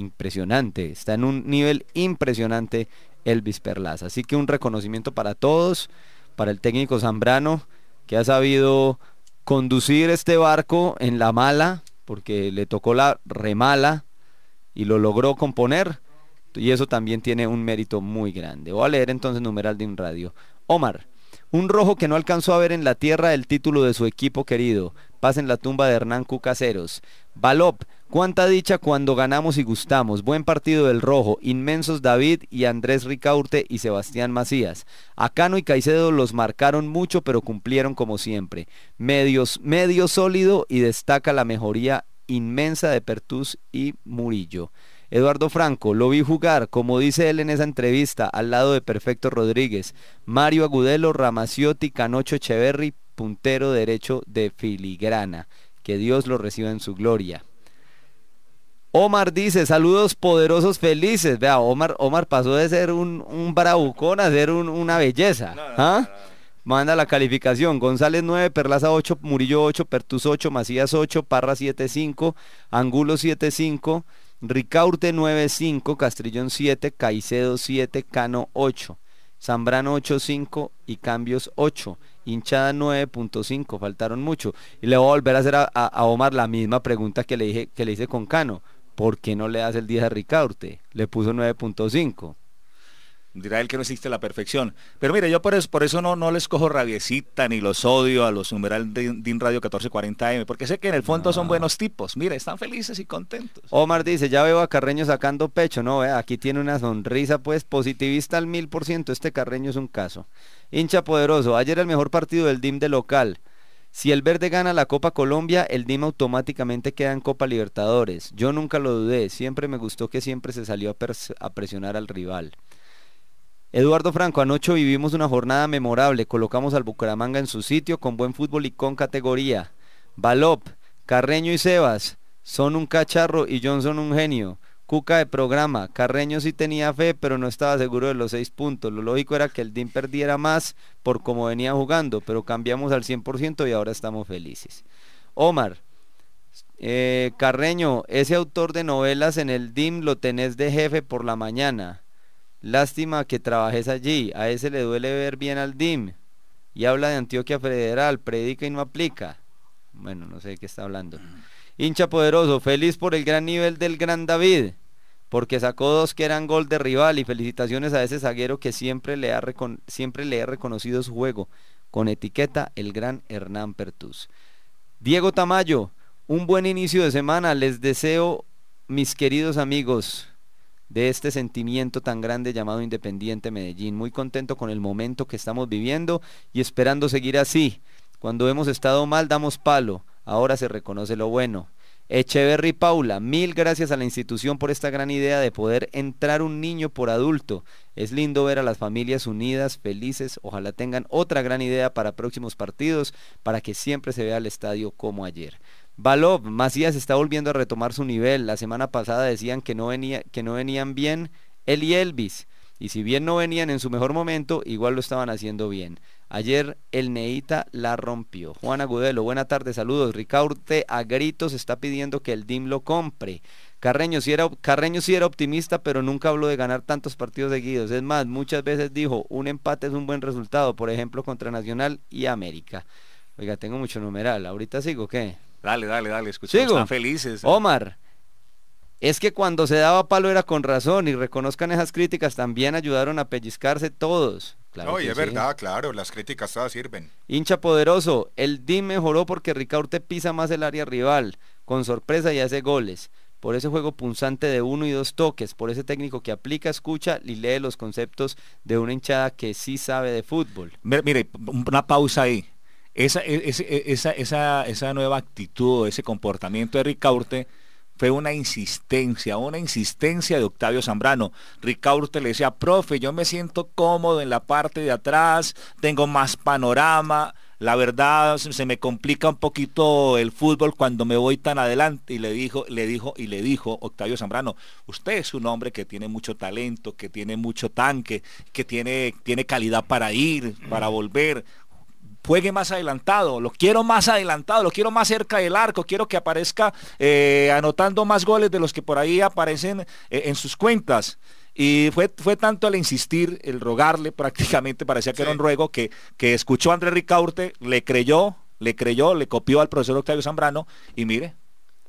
impresionante. Está en un nivel impresionante Elvis Perlaza. Así que un reconocimiento para todos, para el técnico Zambrano, que ha sabido conducir este barco en la mala, porque le tocó la remala y lo logró componer. Y eso también tiene un mérito muy grande. Voy a leer entonces numeral de un radio. Omar, un rojo que no alcanzó a ver en la tierra el título de su equipo querido. Pasa en la tumba de Hernán Cucaseros. Balop, Cuánta dicha cuando ganamos y gustamos. Buen partido del Rojo. Inmensos David y Andrés Ricaurte y Sebastián Macías. Acano y Caicedo los marcaron mucho pero cumplieron como siempre. Medios, medio sólido y destaca la mejoría inmensa de Pertus y Murillo. Eduardo Franco, lo vi jugar, como dice él en esa entrevista, al lado de Perfecto Rodríguez, Mario Agudelo, Ramaciotti, Canocho Echeverri, puntero derecho de Filigrana. Que Dios lo reciba en su gloria. Omar dice, saludos poderosos felices. Vea, Omar, pasó de ser un, un bravucón a ser una belleza. ¿ah? Manda la calificación. González 9, Perlaza 8, Murillo 8, Pertus 8, Macías 8, Parra 7-5, Angulo 7-5, Ricaurte 9-5, Castrillón 7, Caicedo 7, Cano 8, Zambrano 8-5 y Cambios 8 hinchada 9.5, faltaron mucho. Y le voy a volver a hacer a, Omar la misma pregunta que le hice con Cano. ¿por qué no le das el 10 a Ricaurte? Le puso 9.5. Dirá él que no existe la perfección. Pero mire, yo por eso, no, no les cojo rabiecita ni los odio a los numeral de DIN Radio 1440M, porque sé que en el fondo son buenos tipos. Mire, están felices y contentos. Omar dice, ya veo a Carreño sacando pecho, ¿no? Vea, aquí tiene una sonrisa, pues, positivista al mil por ciento. Este Carreño es un caso. Hincha poderoso, ayer el mejor partido del DIM de local. Si el verde gana la Copa Colombia, el DIM automáticamente queda en Copa Libertadores. Yo nunca lo dudé, siempre me gustó que siempre se salió a, a presionar al rival. Eduardo Franco, anoche vivimos una jornada memorable, colocamos al Bucaramanga en su sitio con buen fútbol y con categoría. Balop, Carreño y Sebas son un cacharro y Johnson un genio. Cuca de programa. Carreño sí tenía fe, pero no estaba seguro de los seis puntos. Lo lógico era que el Dim perdiera más por cómo venía jugando, pero cambiamos al 100% y ahora estamos felices. Omar, eh, Carreño, ese autor de novelas en el DIM lo tenés de jefe por la mañana. Lástima que trabajes allí. A ese le duele ver bien al DIM. Y habla de Antioquia Federal, predica y no aplica. Bueno, no sé de qué está hablando. Hincha poderoso, feliz por el gran nivel del gran David porque sacó dos que eran gol de rival y felicitaciones a ese zaguero que siempre le, ha siempre le reconocido su juego, con etiqueta el gran Hernán Pertus. Diego Tamayo, un buen inicio de semana, les deseo mis queridos amigos de este sentimiento tan grande llamado Independiente Medellín, muy contento con el momento que estamos viviendo y esperando seguir así. Cuando hemos estado mal damos palo, ahora se reconoce lo bueno. Echeverry Paula, mil gracias a la institución por esta gran idea de poder entrar un niño por adulto. Es lindo ver a las familias unidas, felices. Ojalá tengan otra gran idea para próximos partidos, para que siempre se vea el estadio como ayer. Balov, Macías está volviendo a retomar su nivel. La semana pasada decían que no, venía, que no venían bien él y Elvis. Y si bien no venían en su mejor momento, igual lo estaban haciendo bien. Ayer el Neita la rompió. Juan Agudelo, buena tarde, saludos. Ricaurte a gritos está pidiendo que el DIM lo compre. Carreño sí, era, Carreño optimista, pero nunca habló de ganar tantos partidos seguidos. Es más, muchas veces dijo, un empate es un buen resultado, por ejemplo, contra Nacional y América. Oiga, tengo mucho numeral. ¿Ahorita sigo qué? Dale, dale, dale, escucha, Están felices. Eh. Omar, es que cuando se daba palo era con razón y reconozcan esas críticas, también ayudaron a pellizcarse todos no, y es verdad, claro, las críticas todas sirven. Hincha poderoso, el DIM mejoró porque Ricaurte pisa más el área rival, con sorpresa y hace goles. Por ese juego punzante de uno y dos toques, por ese técnico que aplica, escucha y lee los conceptos de una hinchada que sí sabe de fútbol. Mire, una pausa ahí. E, e, esa, esa, esa, nueva actitud, ese comportamiento de Ricaurte fue una insistencia, una insistencia de Octavio Zambrano. Ricardo le decía, profe, yo me siento cómodo en la parte de atrás, tengo más panorama. La verdad se me complica un poquito el fútbol cuando me voy tan adelante. Y le dijo, le dijo y le dijo Octavio Zambrano, usted es un hombre que tiene mucho talento, que tiene mucho tanque, que tiene, tiene calidad para ir, para volver juegue más adelantado, lo quiero más adelantado, lo quiero más cerca del arco, quiero que aparezca eh, anotando más goles de los que por ahí aparecen eh, en sus cuentas. Y fue, fue tanto el insistir, el rogarle prácticamente, parecía que era un ruego, que, que escuchó a Andrés Ricaurte, le creyó, le creyó, le copió al profesor Octavio Zambrano y mire,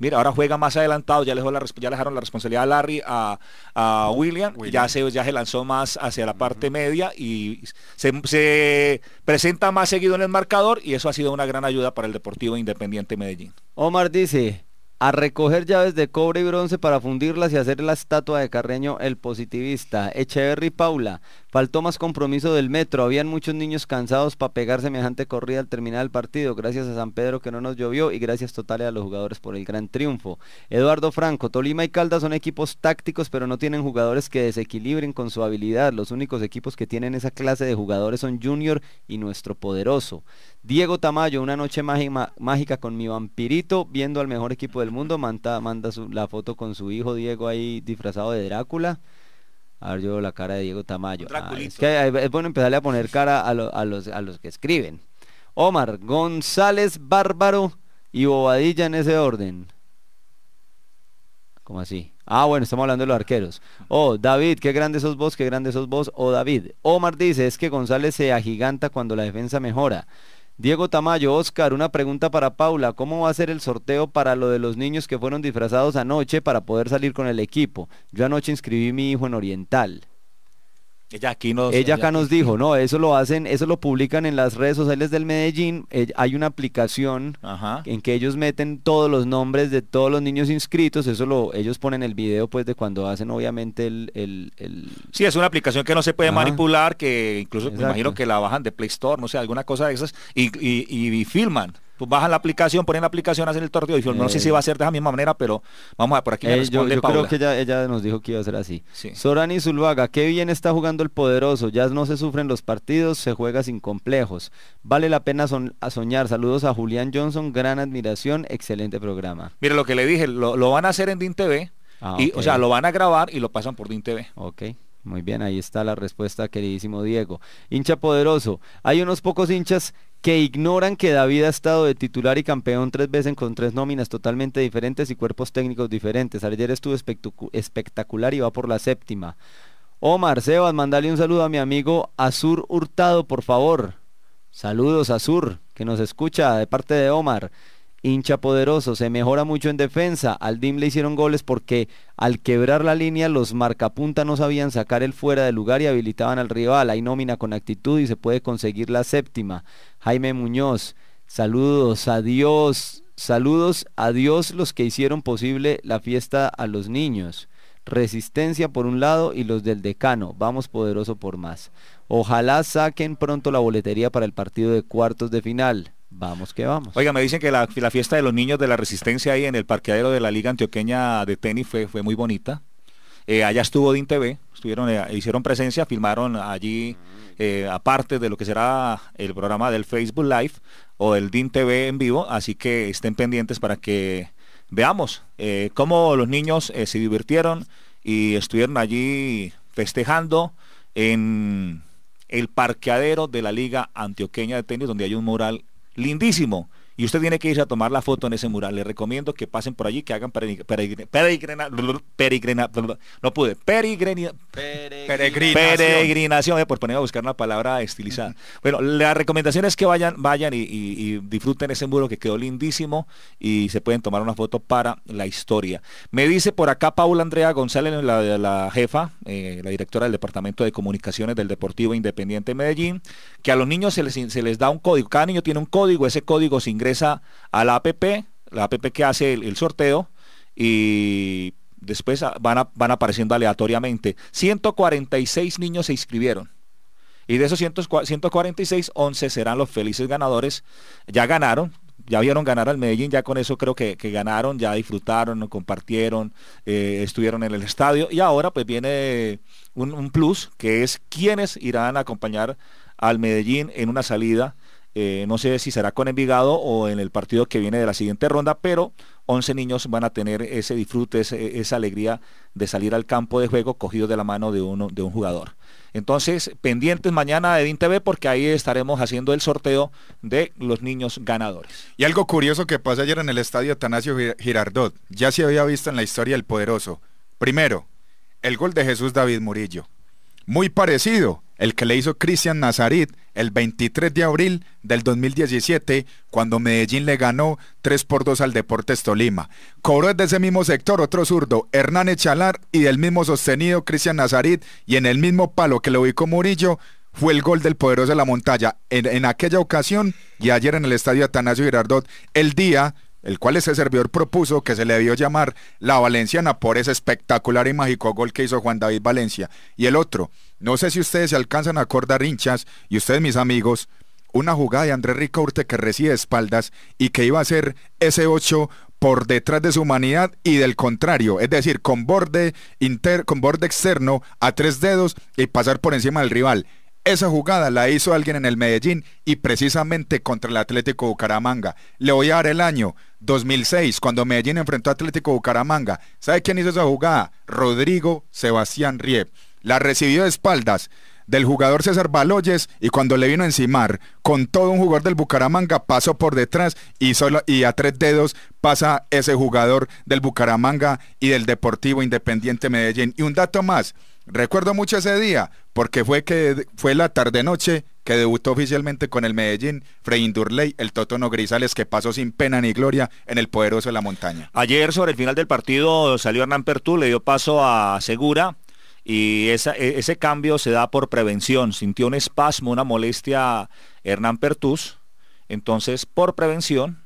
Mira, ahora juega más adelantado, ya le, dejaron la responsabilidad a Larry, a, William, ya, se, ya se lanzó más hacia la parte media y se, se, presenta más seguido en el marcador y eso ha sido una gran ayuda para el Deportivo Independiente Medellín. Omar dice, a recoger llaves de cobre y bronce para fundirlas y hacer la estatua de Carreño el positivista. Echeverry Paula, Faltó más compromiso del metro. Habían muchos niños cansados para pegar semejante corrida al terminar el partido. Gracias a San Pedro que no nos llovió y gracias totales a los jugadores por el gran triunfo. Eduardo Franco, Tolima y Caldas son equipos tácticos pero no tienen jugadores que desequilibren con su habilidad. Los únicos equipos que tienen esa clase de jugadores son Junior y nuestro poderoso. Diego Tamayo, una noche mágica con mi vampirito, viendo al mejor equipo del mundo, manda, la foto con su hijo Diego ahí disfrazado de Drácula. A ver yo la cara de Diego Tamayo. Ah, es bueno empezarle a poner cara a, los, a los que escriben. Omar, González, Bárbaro y Bobadilla en ese orden. ¿Cómo así? Ah, bueno, estamos hablando de los arqueros. Oh, David, qué grande sos vos, qué grande sos vos. Oh, David. Omar dice, es que González se agiganta cuando la defensa mejora. Diego Tamayo, Oscar, una pregunta para Paula. ¿Cómo va a ser el sorteo para lo de los niños que fueron disfrazados anoche para poder salir con el equipo? Yo anoche inscribí a mi hijo en Oriental. Ella, aquí ella acá nos dijo, no, eso lo hacen, eso lo publican en las redes sociales del Medellín. Eh, hay una aplicación en que ellos meten todos los nombres de todos los niños inscritos. Eso lo, ellos ponen el video pues de cuando hacen obviamente el... el, Sí, es una aplicación que no se puede manipular, que incluso me imagino que la bajan de Play Store, no sé, alguna cosa de esas, y, y filman pues baja la aplicación, ponen la aplicación, hacen el torneo. no sé si eh. va a ser de la misma manera, pero vamos a por aquí. Eh, yo, creo que ella, nos dijo que iba a ser así. Sorani Zuluaga, qué bien está jugando el poderoso. Ya no se sufren los partidos, se juega sin complejos. Vale la pena a soñar. Saludos a Julián Johnson, gran admiración, excelente programa. Mira lo que le dije, lo, van a hacer en DIN TV. Ah, y, O sea, lo van a grabar y lo pasan por DIN TV. Ok. Muy bien, ahí está la respuesta, queridísimo Diego. Hincha poderoso. Hay unos pocos hinchas que ignoran que David ha estado de titular y campeón tres veces con tres nóminas totalmente diferentes y cuerpos técnicos diferentes. Ayer estuvo espectacular y va por la séptima. Omar, Sebas, mandale un saludo a mi amigo Azur Hurtado, por favor. Saludos, Azur, que nos escucha de parte de Omar hincha poderoso, se mejora mucho en defensa. Al DIM le hicieron goles porque al quebrar la línea los marcapunta no sabían sacar el fuera de lugar y habilitaban al rival. Hay nómina con actitud y se puede conseguir la séptima. Jaime Muñoz, saludos, adiós, saludos, adiós los que hicieron posible la fiesta a los niños. Resistencia por un lado y los del decano, vamos poderoso por más. Ojalá saquen pronto la boletería para el partido de cuartos de final. Vamos que vamos. Oiga, me dicen que la, fiesta de los niños de la resistencia ahí en el parqueadero de la Liga Antioqueña de Tenis fue muy bonita. Eh, allá estuvo DIN TV, estuvieron, eh, hicieron presencia, filmaron allí, eh, aparte de lo que será el programa del Facebook Live o del DIN TV en vivo, así que estén pendientes para que veamos cómo los niños se divirtieron y estuvieron allí festejando en el parqueadero de la Liga Antioqueña de Tenis, donde hay un mural lindísimo y usted tiene que irse a tomar la foto en ese mural. Le recomiendo que pasen por allí, que hagan peregrina, peregrina, no pude, peregrina, peregrinación, peregrinación eh, por poner a buscar una palabra estilizada. Bueno, la recomendación es que vayan, vayan y, disfruten ese muro que quedó lindísimo y se pueden tomar una foto para la historia. Me dice por acá Paula Andrea González, la, jefa, eh, la directora del Departamento de Comunicaciones del Deportivo Independiente Medellín, que a los niños se les, da un código. Cada niño tiene un código, ese código se ingresa a la APP, la APP que hace el, sorteo y después van, van apareciendo aleatoriamente. 146 niños se inscribieron. Y de esos 146, 11 serán los felices ganadores. Ya ganaron, ya vieron ganar al Medellín, ya con eso creo que, ganaron, ya disfrutaron, compartieron, eh, estuvieron en el estadio. Y ahora pues viene un, un plus, que es quiénes irán a acompañar al Medellín en una salida. Eh, no sé si será con Envigado o en el partido que viene de la siguiente ronda, pero 11 niños van a tener ese disfrute, esa alegría de salir al campo de juego cogidos de la mano de, uno, de un jugador. Entonces, pendientes mañana de DIN TV porque ahí estaremos haciendo el sorteo de los niños ganadores. Y algo curioso que pasó ayer en el estadio Atanasio Girardot, ya se había visto en la historia El poderoso. Primero, el gol de Jesús David Murillo. Muy parecido el que le hizo Cristian Nazarit el 23 de abril del 2017, cuando Medellín le ganó 3 por 2 al Deportes Tolima. Cobró desde ese mismo sector otro zurdo, Hernán Echalar, y del mismo sostenido Cristian Nazarit, y en el mismo palo que le ubicó Murillo, fue el gol del poderoso de la montaña en, aquella ocasión y ayer en el estadio Atanasio Girardot, el día el cual ese servidor propuso que se le debió llamar La Valenciana por ese espectacular y mágico gol que hizo Juan David Valencia. Y el otro, no sé si ustedes se alcanzan a acordar hinchas y ustedes mis amigos, una jugada de Andrés Urte que recibe espaldas y que iba a ser ese 8 por detrás de su humanidad y del contrario, es decir, con borde, inter, con borde externo a tres dedos y pasar por encima del rival. Esa jugada la hizo alguien en el Medellín y precisamente contra el Atlético Bucaramanga. Le voy a dar el año 2006, cuando Medellín enfrentó a Atlético Bucaramanga. ¿Sabe quién hizo esa jugada? Rodrigo Sebastián Riep. La recibió de espaldas del jugador César Baloyes y cuando le vino a encimar con todo un jugador del Bucaramanga pasó por detrás y, solo, y a tres dedos pasa ese jugador del Bucaramanga y del Deportivo Independiente Medellín. Y un dato más, Recuerdo mucho ese día porque fue que fue la tarde noche que debutó oficialmente con el Medellín, Frey el Tótono Grisales, que pasó sin pena ni gloria en el poderoso de la montaña. Ayer, sobre el final del partido, salió Hernán Pertú, le dio paso a Segura, y e, ese cambio se da por prevención. Sintió un espasmo, una molestia Hernán Pertús. Entonces, por prevención,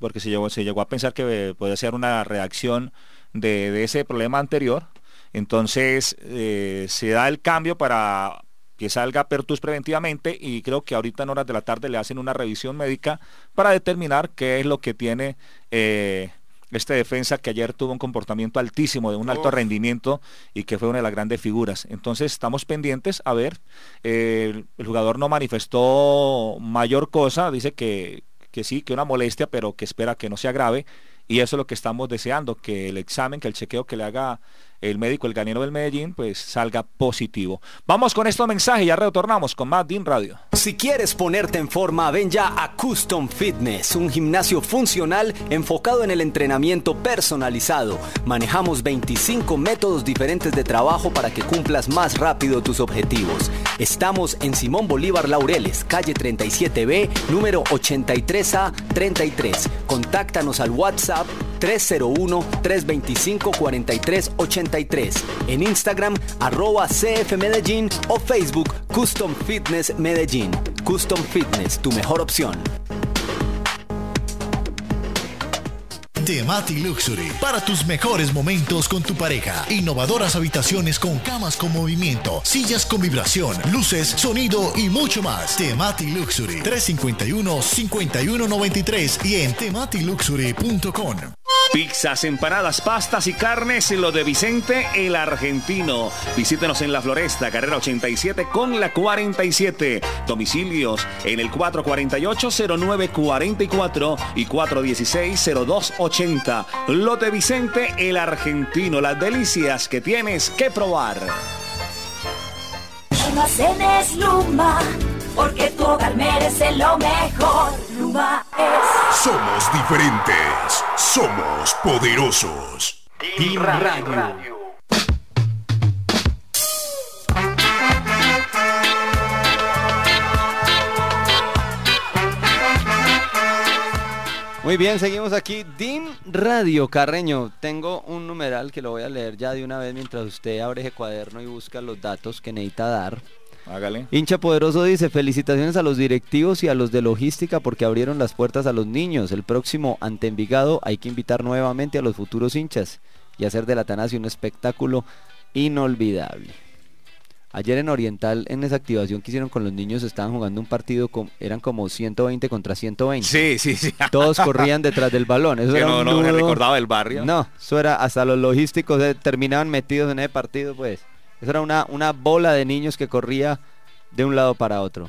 porque se llegó, se a pensar que eh, podía ser una reacción de ese problema anterior, entonces eh, se da el cambio para que salga Pertus preventivamente y creo que ahorita en horas de la tarde le hacen una revisión médica para determinar qué es lo que tiene eh, esta este defensa que ayer tuvo un comportamiento altísimo, de un alto rendimiento y que fue una de las grandes figuras. Entonces estamos pendientes a ver, el jugador no manifestó mayor cosa, dice que, que sí, que una molestia, pero que espera que no sea grave. Y eso es lo que estamos deseando, que el examen, que el chequeo que le haga el médico, el ganero del Medellín, pues salga positivo. Vamos con este mensaje y ya retornamos con más DIN Radio. Si quieres ponerte en forma, ven ya a Custom Fitness, un gimnasio funcional enfocado en el entrenamiento personalizado. Manejamos 25 métodos diferentes de trabajo para que cumplas más rápido tus objetivos. Estamos en Simón Bolívar Laureles, calle 37B, número 83A 33. Contáctanos al WhatsApp 301 325 4380 en Instagram arroba CF Medellín o Facebook Custom Fitness Medellín. Custom Fitness, tu mejor opción. Temati Luxury. Para tus mejores momentos con tu pareja. Innovadoras habitaciones con camas con movimiento, sillas con vibración, luces, sonido y mucho más. Temati Luxury. 351-5193 y en tematiluxury.com. Pizzas, empanadas, pastas y carnes, lo de Vicente el Argentino. Visítenos en La Floresta, carrera 87 con la 47. Domicilios en el 448-0944 y 416-0280. Lo de Vicente el Argentino, las delicias que tienes que probar porque tu hogar merece lo mejor. Luma es. Somos diferentes, somos poderosos. Team Radio. Muy bien, seguimos aquí. DIM Radio Carreño. Tengo un numeral que lo voy a leer ya de una vez mientras usted abre ese cuaderno y busca los datos que necesita dar. Hincha Poderoso dice, felicitaciones a los directivos y a los de logística porque abrieron las puertas a los niños. El próximo ante Envigado hay que invitar nuevamente a los futuros hinchas y hacer de la Atanasio un espectáculo inolvidable. Ayer en Oriental, en esa activación que hicieron con los niños, estaban jugando un partido, con, eran como 120 contra 120. Sí, sí, sí. Todos corrían detrás del balón. Eso no, no, recordaba el barrio. No, eso era hasta los logísticos, eh, terminaban metidos en ese partido, pues. Esa era una, una bola de niños que corría de un lado para otro.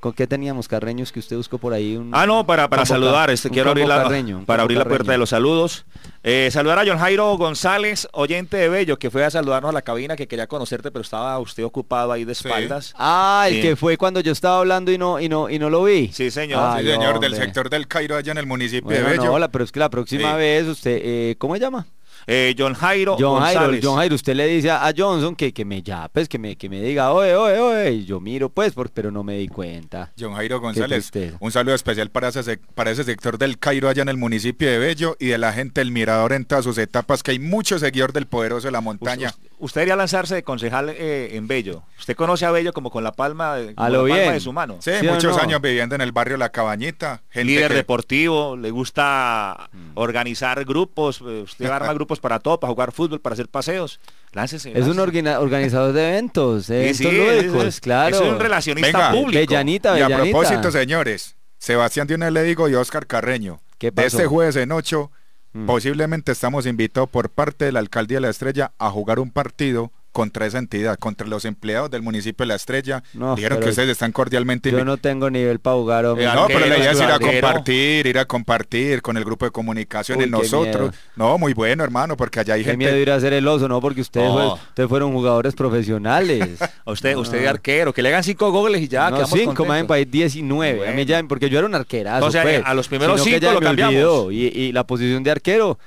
¿Con qué teníamos, Carreños, que usted buscó por ahí? Un, ah, no, para, para saludar, este, quiero abrir, la, para abrir la puerta de los saludos. Eh, saludar a John Jairo González, oyente de Bello, que fue a saludarnos a la cabina, que quería conocerte, pero estaba usted ocupado ahí de espaldas. Ah, el que fue cuando yo estaba hablando y no, y no, y no lo vi. Sí, señor. señor, del sector del Cairo allá en el municipio de Bello. hola, pero es que la próxima vez usted, eh, ¿cómo se llama? Eh, John Jairo. John usted le dice a Johnson que, que me ya pues, que me, que me diga, oye, oye, oye, yo miro pues, pero no me di cuenta. John Jairo González, un saludo especial para ese, ese sector del Cairo allá en el municipio de Bello y de la gente del Mirador en todas sus etapas, que hay mucho seguidor del poderoso de la montaña. Usted, debería lanzarse de concejal eh, en Bello. Usted conoce a Bello como con la palma, de, a Palma de su mano. Sí, muchos años viviendo en el barrio La Cabañita. Líder deportivo, le gusta mm. organizar grupos, eh, usted arma grupos para todo, para jugar fútbol, para hacer paseos. Láncese. Es un organizador de eventos, es, claro. Es un relacionista público. Y a propósito, señores, Sebastián Dionel Ledigo y Oscar Carreño. este jueves en 8, mm. posiblemente estamos invitados por parte de la alcaldía de la Estrella a jugar un partido contra esa entidad, contra los empleados del municipio de La Estrella. No, Dijeron que ustedes están cordialmente Yo no tengo nivel para jugar. Eh, no, pero la idea es ir a compartir, ir a compartir con el grupo de comunicación nosotros. No, muy bueno, hermano, porque allá hay qué gente... miedo ir a ser el oso, ¿no? Porque ustedes, Fueron, jugadores profesionales. usted, usted de ah. arquero, que le hagan cinco goles y ya, no, cinco, más en país 19. A mí ya, porque yo era un arquerazo. O sea, pues. a los primeros y la posición de arquero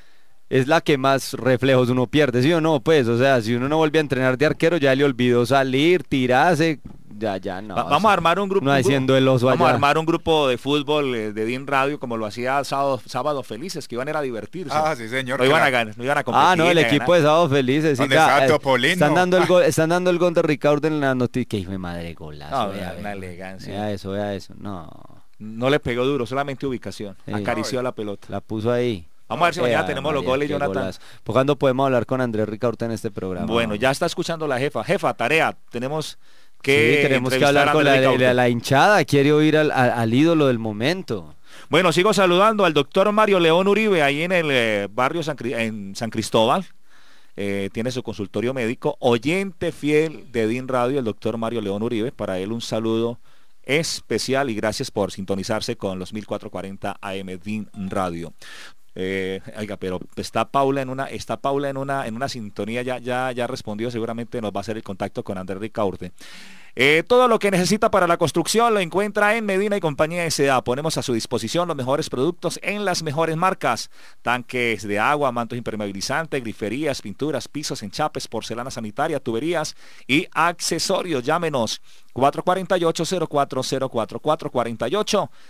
es la que más reflejos uno pierde, ¿sí o no? Pues, o sea, si uno no vuelve a entrenar de arquero, ya le olvidó salir, tirarse, ya, ya, no. vamos a armar un grupo. No haciendo el Vamos a armar un grupo de fútbol eh, de DIN Radio como lo hacía sábado, Felices, que iban a ir a divertirse. Ah, sí, señor. No iban a ganar, no iban a Ah, no, el equipo de Sábado Felices. Sí, está, eh, están, dando el gol, están dando el gol de Ricardo en la noticia. Que hijo madre golazo. No, ah, una elegancia. eso, eso. No. No le pegó duro, solamente ubicación. Acarició la pelota. La puso ahí. Vamos a ver si eh, mañana tenemos los goles, Jonathan. ¿Por cuándo podemos hablar con Andrés Ricaurte en este programa? Bueno, ya está escuchando la jefa. Jefa, tarea, tenemos que tenemos que hablar con la, la, hinchada, quiere oír al, ídolo del momento. Bueno, sigo saludando al doctor Mario León Uribe ahí en el eh, barrio San, en San Cristóbal. Eh, tiene su consultorio médico, oyente fiel de DIN Radio, el doctor Mario León Uribe. Para él un saludo especial y gracias por sintonizarse con los 1440 AM DIN Radio. Eh, oiga, pero está Paula en una, está Paula en una, en una sintonía, ya, ya, ya respondió, seguramente nos va a hacer el contacto con Andrés Ricaurte. Eh, todo lo que necesita para la construcción lo encuentra en Medina y Compañía S.A. Ponemos a su disposición los mejores productos en las mejores marcas. Tanques de agua, mantos impermeabilizantes, griferías, pinturas, pisos, enchapes, porcelana sanitaria, tuberías y accesorios. Llámenos 448-0404,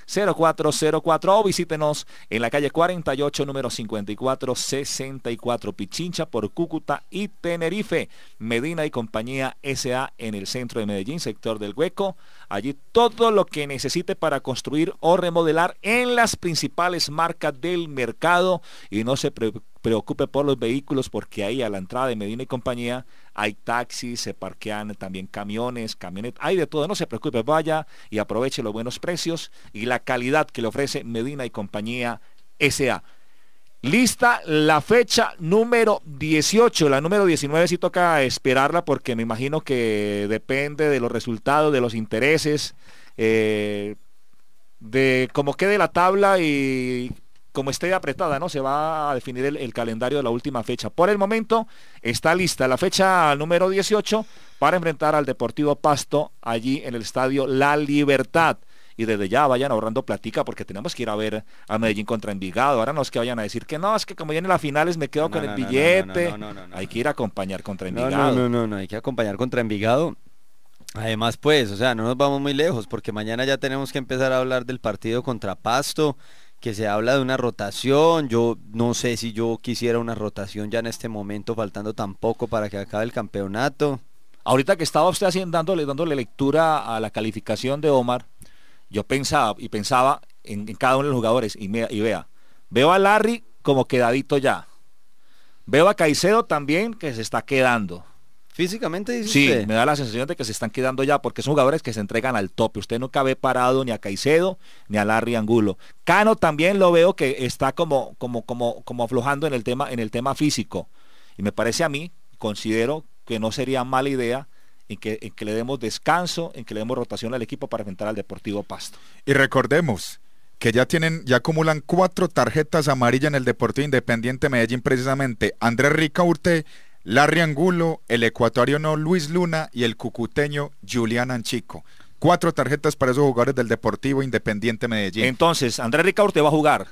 448-0404 o visítenos en la calle 48, número 5464 Pichincha por Cúcuta y Tenerife, Medina y compañía SA en el centro de Medellín, sector del Hueco. Allí todo lo que necesite para construir o remodelar en las principales marcas del mercado y no se preocupe preocupe por los vehículos porque ahí a la entrada de Medina y compañía hay taxis, se parquean también camiones, camiones, hay de todo, no se preocupe, vaya y aproveche los buenos precios y la calidad que le ofrece Medina y compañía SA. Lista la fecha número 18. La número 19 sí toca esperarla porque me imagino que depende de los resultados, de los intereses, eh, de cómo quede la tabla y como esté apretada, ¿no? Se va a definir el, calendario de la última fecha. Por el momento está lista la fecha número 18 para enfrentar al Deportivo Pasto allí en el estadio La Libertad. Y desde ya vayan ahorrando platica porque tenemos que ir a ver a Medellín contra Envigado. Ahora no es que vayan a decir que no, es que como viene las finales me quedo con el billete. hay que ir a acompañar contra Envigado. No, no, no, hay que acompañar contra Envigado. Además, pues, o sea, no nos vamos muy lejos porque mañana ya tenemos que empezar a hablar del partido contra Pasto que se habla de una rotación. Yo no sé si yo quisiera una rotación ya en este momento, faltando tampoco para que acabe el campeonato. Ahorita que estaba usted haciendo, dándole, dándole lectura a la calificación de Omar, yo pensaba y pensaba en, cada uno de los jugadores y, y vea, veo a Larry como quedadito ya. Veo a Caicedo también que se está quedando. Físicamente Sí, me da la sensación de que se están quedando ya porque son jugadores que se entregan al tope. Usted nunca ve parado ni a Caicedo ni a Larry Angulo. Cano también lo veo que está como, como, como, como aflojando en el tema, en el tema físico. Y me parece a mí, considero que no sería mala idea en que, que le demos descanso, en que le demos rotación al equipo para enfrentar al Deportivo Pasto. Y recordemos, que ya tienen, ya acumulan cuatro tarjetas amarillas en el Deportivo Independiente Medellín precisamente. Andrés Ricaurte Larry Angulo, el ecuatoriano Luis Luna y el cucuteño Julián Anchico. Cuatro tarjetas para esos jugadores del Deportivo Independiente Medellín. Entonces, Andrés Ricaurte te va a jugar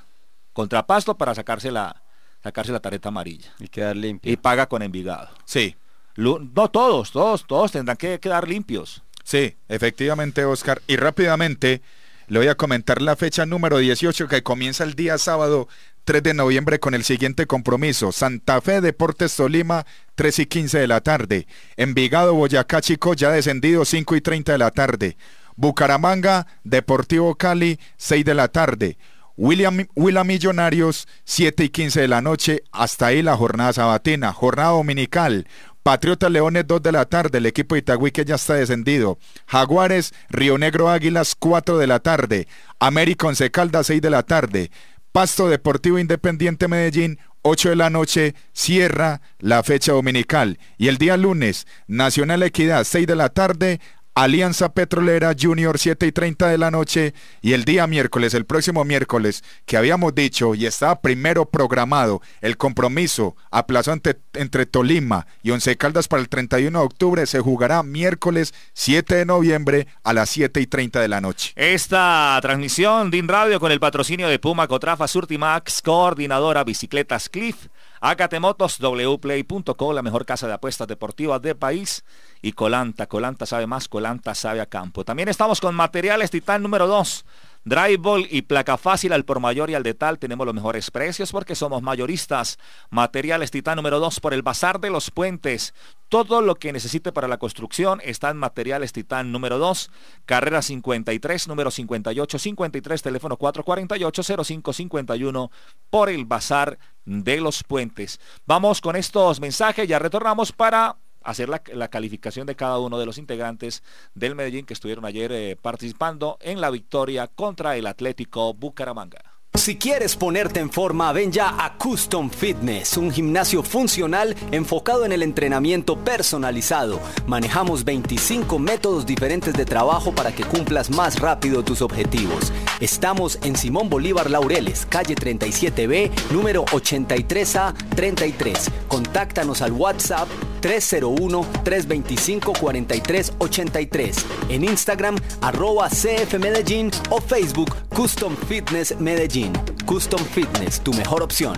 contra Pasto para sacarse la, sacarse la tarjeta amarilla. Y quedar limpio. Y paga con Envigado. Sí. No todos, todos, todos tendrán que quedar limpios. Sí, efectivamente, Oscar. Y rápidamente le voy a comentar la fecha número 18 que comienza el día sábado 3 de noviembre con el siguiente compromiso. Santa Fe Deportes Tolima, 3 y 15 de la tarde. Envigado Boyacá Chico, ya descendido, 5 y 30 de la tarde. Bucaramanga Deportivo Cali, 6 de la tarde. William, Millonarios, 7 y 15 de la noche. Hasta ahí la jornada sabatina, jornada dominical. Patriota Leones 2 de la tarde, el equipo de que ya está descendido. Jaguares, Río Negro Águilas 4 de la tarde. América en Caldas 6 de la tarde. Pasto Deportivo Independiente Medellín, 8 de la noche, cierra la fecha dominical. Y el día lunes, Nacional Equidad, 6 de la tarde, Alianza Petrolera Junior 7 y 30 de la noche y el día miércoles, el próximo miércoles, que habíamos dicho y estaba primero programado el compromiso aplazante entre Tolima y Once Caldas para el 31 de octubre, se jugará miércoles 7 de noviembre a las 7 y 30 de la noche. Esta transmisión, DIN Radio, con el patrocinio de Puma Cotrafa Surtimax, coordinadora Bicicletas Cliff. Acatemotos, wplay.co, la mejor casa de apuestas deportivas del país. Y Colanta, Colanta sabe más, Colanta sabe a campo. También estamos con materiales Titán número 2. Driveball y placa fácil al por mayor y al tal tenemos los mejores precios porque somos mayoristas. Materiales Titán número 2 por el Bazar de los Puentes. Todo lo que necesite para la construcción está en Materiales Titán número 2, carrera 53, número 5853, teléfono 448-0551 por el Bazar de los Puentes. Vamos con estos mensajes, ya retornamos para hacer la, calificación de cada uno de los integrantes del Medellín que estuvieron ayer eh, participando en la victoria contra el Atlético Bucaramanga. Si quieres ponerte en forma, ven ya a Custom Fitness, un gimnasio funcional enfocado en el entrenamiento personalizado. Manejamos 25 métodos diferentes de trabajo para que cumplas más rápido tus objetivos. Estamos en Simón Bolívar Laureles, calle 37B, número 83A33. Contáctanos al WhatsApp 301-325-4383, en Instagram arroba CF Medellín o Facebook Custom Fitness Medellín. Custom Fitness, tu mejor opción.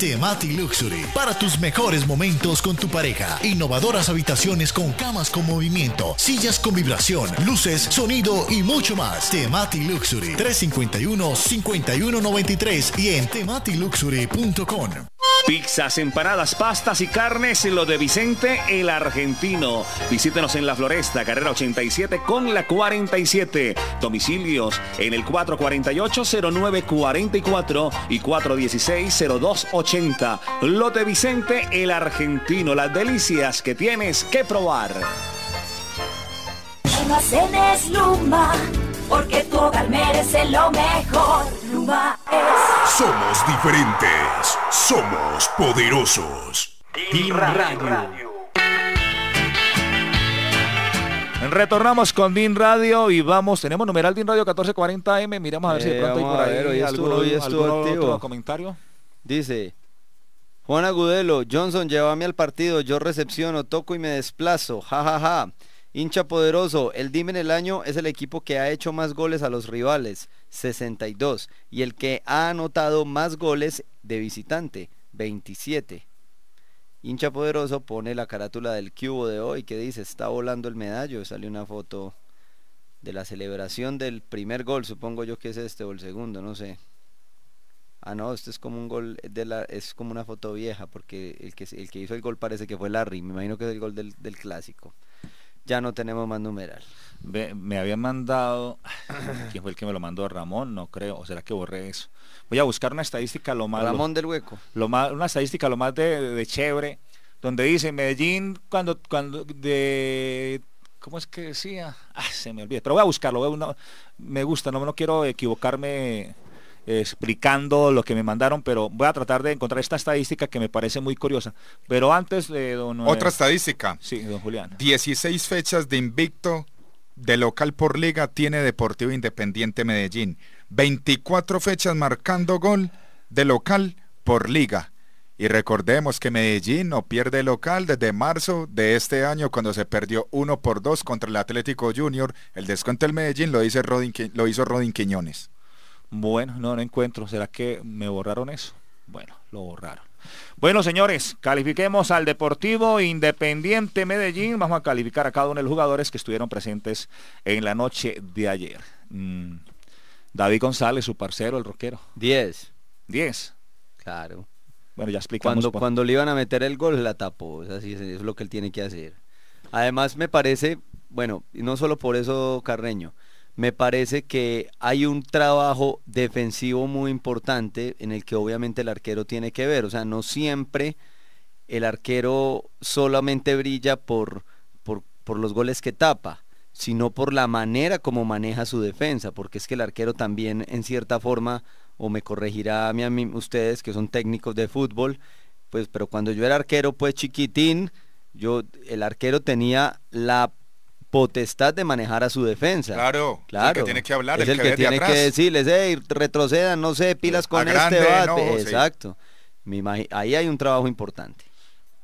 Temati Luxury para tus mejores momentos con tu pareja. Innovadoras habitaciones con camas con movimiento, sillas con vibración, luces, sonido y mucho más. Temati Luxury 351-5193 y en tematiluxury.com. Pizzas, empanadas, pastas y carnes, en lo de Vicente el Argentino. Visítenos en La Floresta, carrera 87 con la 47. Domicilios en el 448-0944 y 416-0280. Lote Vicente, el argentino. Las delicias que tienes que probar. Almacenes Luma, porque tu hogar merece lo mejor. Luma es. Somos diferentes, somos poderosos. Team, Radio. Retornamos con DIN Radio y vamos, tenemos numeral DIN Radio 1440M, miramos a ver si de pronto hay eh, por ahí, comentario. Dice, Juan Agudelo, Johnson, llévame al partido, yo recepciono, toco y me desplazo, jajaja. Ja, Hincha poderoso, el Dime en el año es el equipo que ha hecho más goles a los rivales, 62, y el que ha anotado más goles de visitante, 27. Hincha poderoso pone la carátula del cubo de hoy que dice, está volando el medallo, sale una foto de la celebración del primer gol, supongo yo que es este o el segundo, no sé ah no, esto es como un gol de la, es como una foto vieja, porque el que, el que hizo el gol parece que fue Larry, me imagino que es el gol del, clásico. Ya no tenemos más numeral. Me, habían había mandado, ¿quién fue el que me lo mandó? Ramón, no creo, o será que borré eso. Voy a buscar una estadística lo más. Ramón del Hueco. Lo más, una estadística lo más de, chévere, donde dice Medellín cuando, cuando de ¿Cómo es que decía? Ah, se me olvida. Pero voy a buscarlo. Me gusta, no, no quiero equivocarme explicando lo que me mandaron, pero voy a tratar de encontrar esta estadística que me parece muy curiosa. Pero antes, Otra estadística. Sí, don Julián. 16 fechas de invicto de local por liga tiene Deportivo Independiente Medellín. 24 fechas marcando gol de local por liga. Y recordemos que Medellín no pierde local desde marzo de este año cuando se perdió 1 por 2 contra el Atlético Junior. El descuento del Medellín lo, Rodin, lo hizo Rodin Quiñones. Bueno, no, lo encuentro. ¿Será que me borraron eso? Bueno, lo borraron. Bueno, señores, califiquemos al Deportivo Independiente Medellín. Vamos a calificar a cada uno de los jugadores que estuvieron presentes en la noche de ayer. Mm. David González, su parcero, el roquero. 10. 10. Claro. Bueno, ya explicamos. Cuando, le iban a meter el gol, la tapó. es lo que él tiene que hacer. Además, me parece, bueno, y no solo por eso Carreño, me parece que hay un trabajo defensivo muy importante en el que obviamente el arquero tiene que ver. O sea, no siempre el arquero solamente brilla por, por, los goles que tapa, sino por la manera como maneja su defensa, porque es que el arquero también en cierta forma, o me corregirá a mí, a mí ustedes que son técnicos de fútbol, pues pero cuando yo era arquero pues chiquitín, yo el arquero tenía la potestad de manejar a su defensa. Claro, claro. el que tiene que hablar, es el, que, tiene que decirles, hey, retrocedan, no sé, pilas eh, con este bate. Exacto. ahí hay un trabajo importante.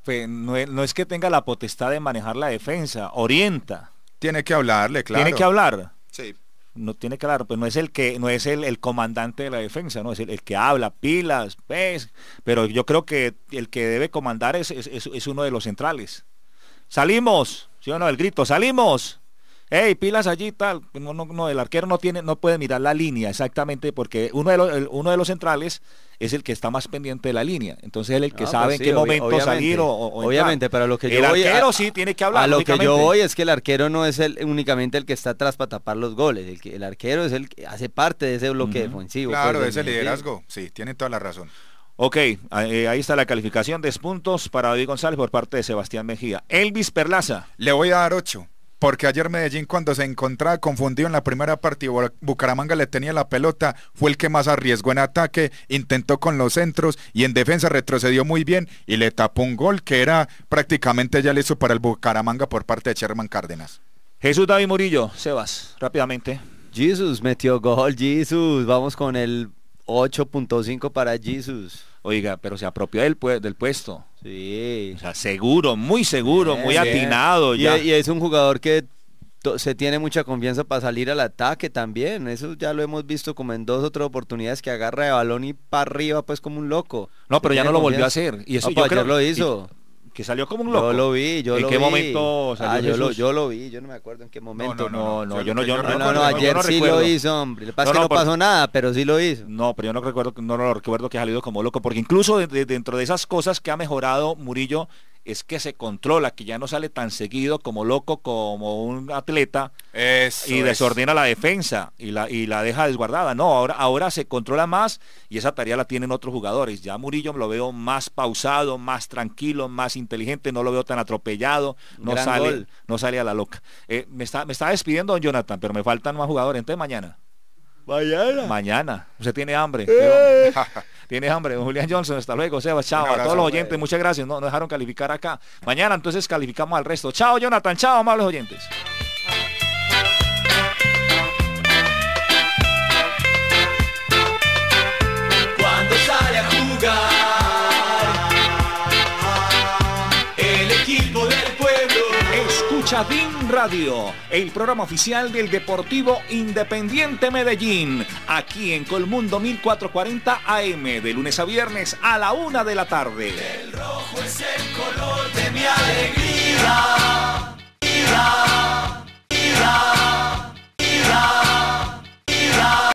Pues no, es, que tenga la potestad de manejar la defensa, orienta. Tiene que hablarle, claro. Tiene que hablar. Sí no tiene que hablar, pues no es el que, no es el, comandante de la defensa, no es el, que habla, pilas, ves pero yo creo que el que debe comandar es uno de los centrales. Salimos. ¿Sí o no? El grito, salimos. Hey, pilas allí tal. No, no, el arquero no tiene, no puede mirar la línea exactamente porque uno de, los, uno de los centrales es el que está más pendiente de la línea. Entonces es el que sabe pues en qué momento salir o, Obviamente, pero lo que yo el arquero sí tiene que hablar. A lo que yo voy es que el arquero no es el, únicamente el que está atrás para tapar los goles. El, el arquero es el que hace parte de ese bloque defensivo. Pues, claro, ese liderazgo. Sí, tiene toda la razón. Ok, eh, ahí está la calificación, 10 puntos para David González por parte de Sebastián Mejía. Elvis Perlaza. Le voy a dar 8, porque ayer Medellín cuando se encontraba confundido en la primera parte Bucaramanga le tenía la pelota, fue el que más arriesgó en ataque, intentó con los centros y en defensa retrocedió muy bien y le tapó un gol que era prácticamente ya listo para el Bucaramanga por parte de Sherman Cárdenas. Jesús David Murillo, Sebas, rápidamente. Jesús metió gol, Jesús, vamos con el 8.5 para Jesus. Oiga, pero se apropió del, puesto. Sí. O sea, seguro, muy seguro, muy atinado. E-, y, es un jugador que se tiene mucha confianza para salir al ataque también. Eso ya lo hemos visto como en dos o tres oportunidades que agarra de balón y para arriba pues como un loco. No, pero ya no lo volvió a hacer. Y eso pues, lo hizo que salió como un loco. Yo lo vi, yo lo vi. ¿En qué momento ah, salió yo Lo, yo lo vi, yo no me acuerdo en qué momento. No, no, no, yo no, yo no, no, ah, ayer sí lo hizo, hombre. pasa que no pasó nada, pero sí lo hizo. No, pero yo no recuerdo, no no recuerdo que ha salido como loco, porque incluso dentro de esas cosas que ha mejorado Murillo es que se controla, que ya no sale tan seguido como loco, como un atleta y desordena la defensa y la, y la deja desguardada. No, ahora, ahora se controla más y esa tarea la tienen otros jugadores. Ya Murillo lo veo más pausado, más tranquilo, más inteligente, no lo veo tan atropellado, no, sale, no sale a la loca. Eh, me, está, despidiendo don Jonathan, pero me faltan más jugadores, entonces mañana. Mañana. Mañana. Usted tiene hambre. Eh. Tienes hambre, don Julián Johnson. Hasta luego, Seba. Chao. a todos los oyentes, muchas gracias. No nos dejaron calificar acá. Mañana entonces calificamos al resto. Chao, Jonathan. Chao, amables oyentes. Cuando sale a jugar. Radio, el programa oficial del Deportivo Independiente Medellín, aquí en Colmundo 1440 AM, de lunes a viernes a la una de la tarde. El rojo es el color de mi alegría.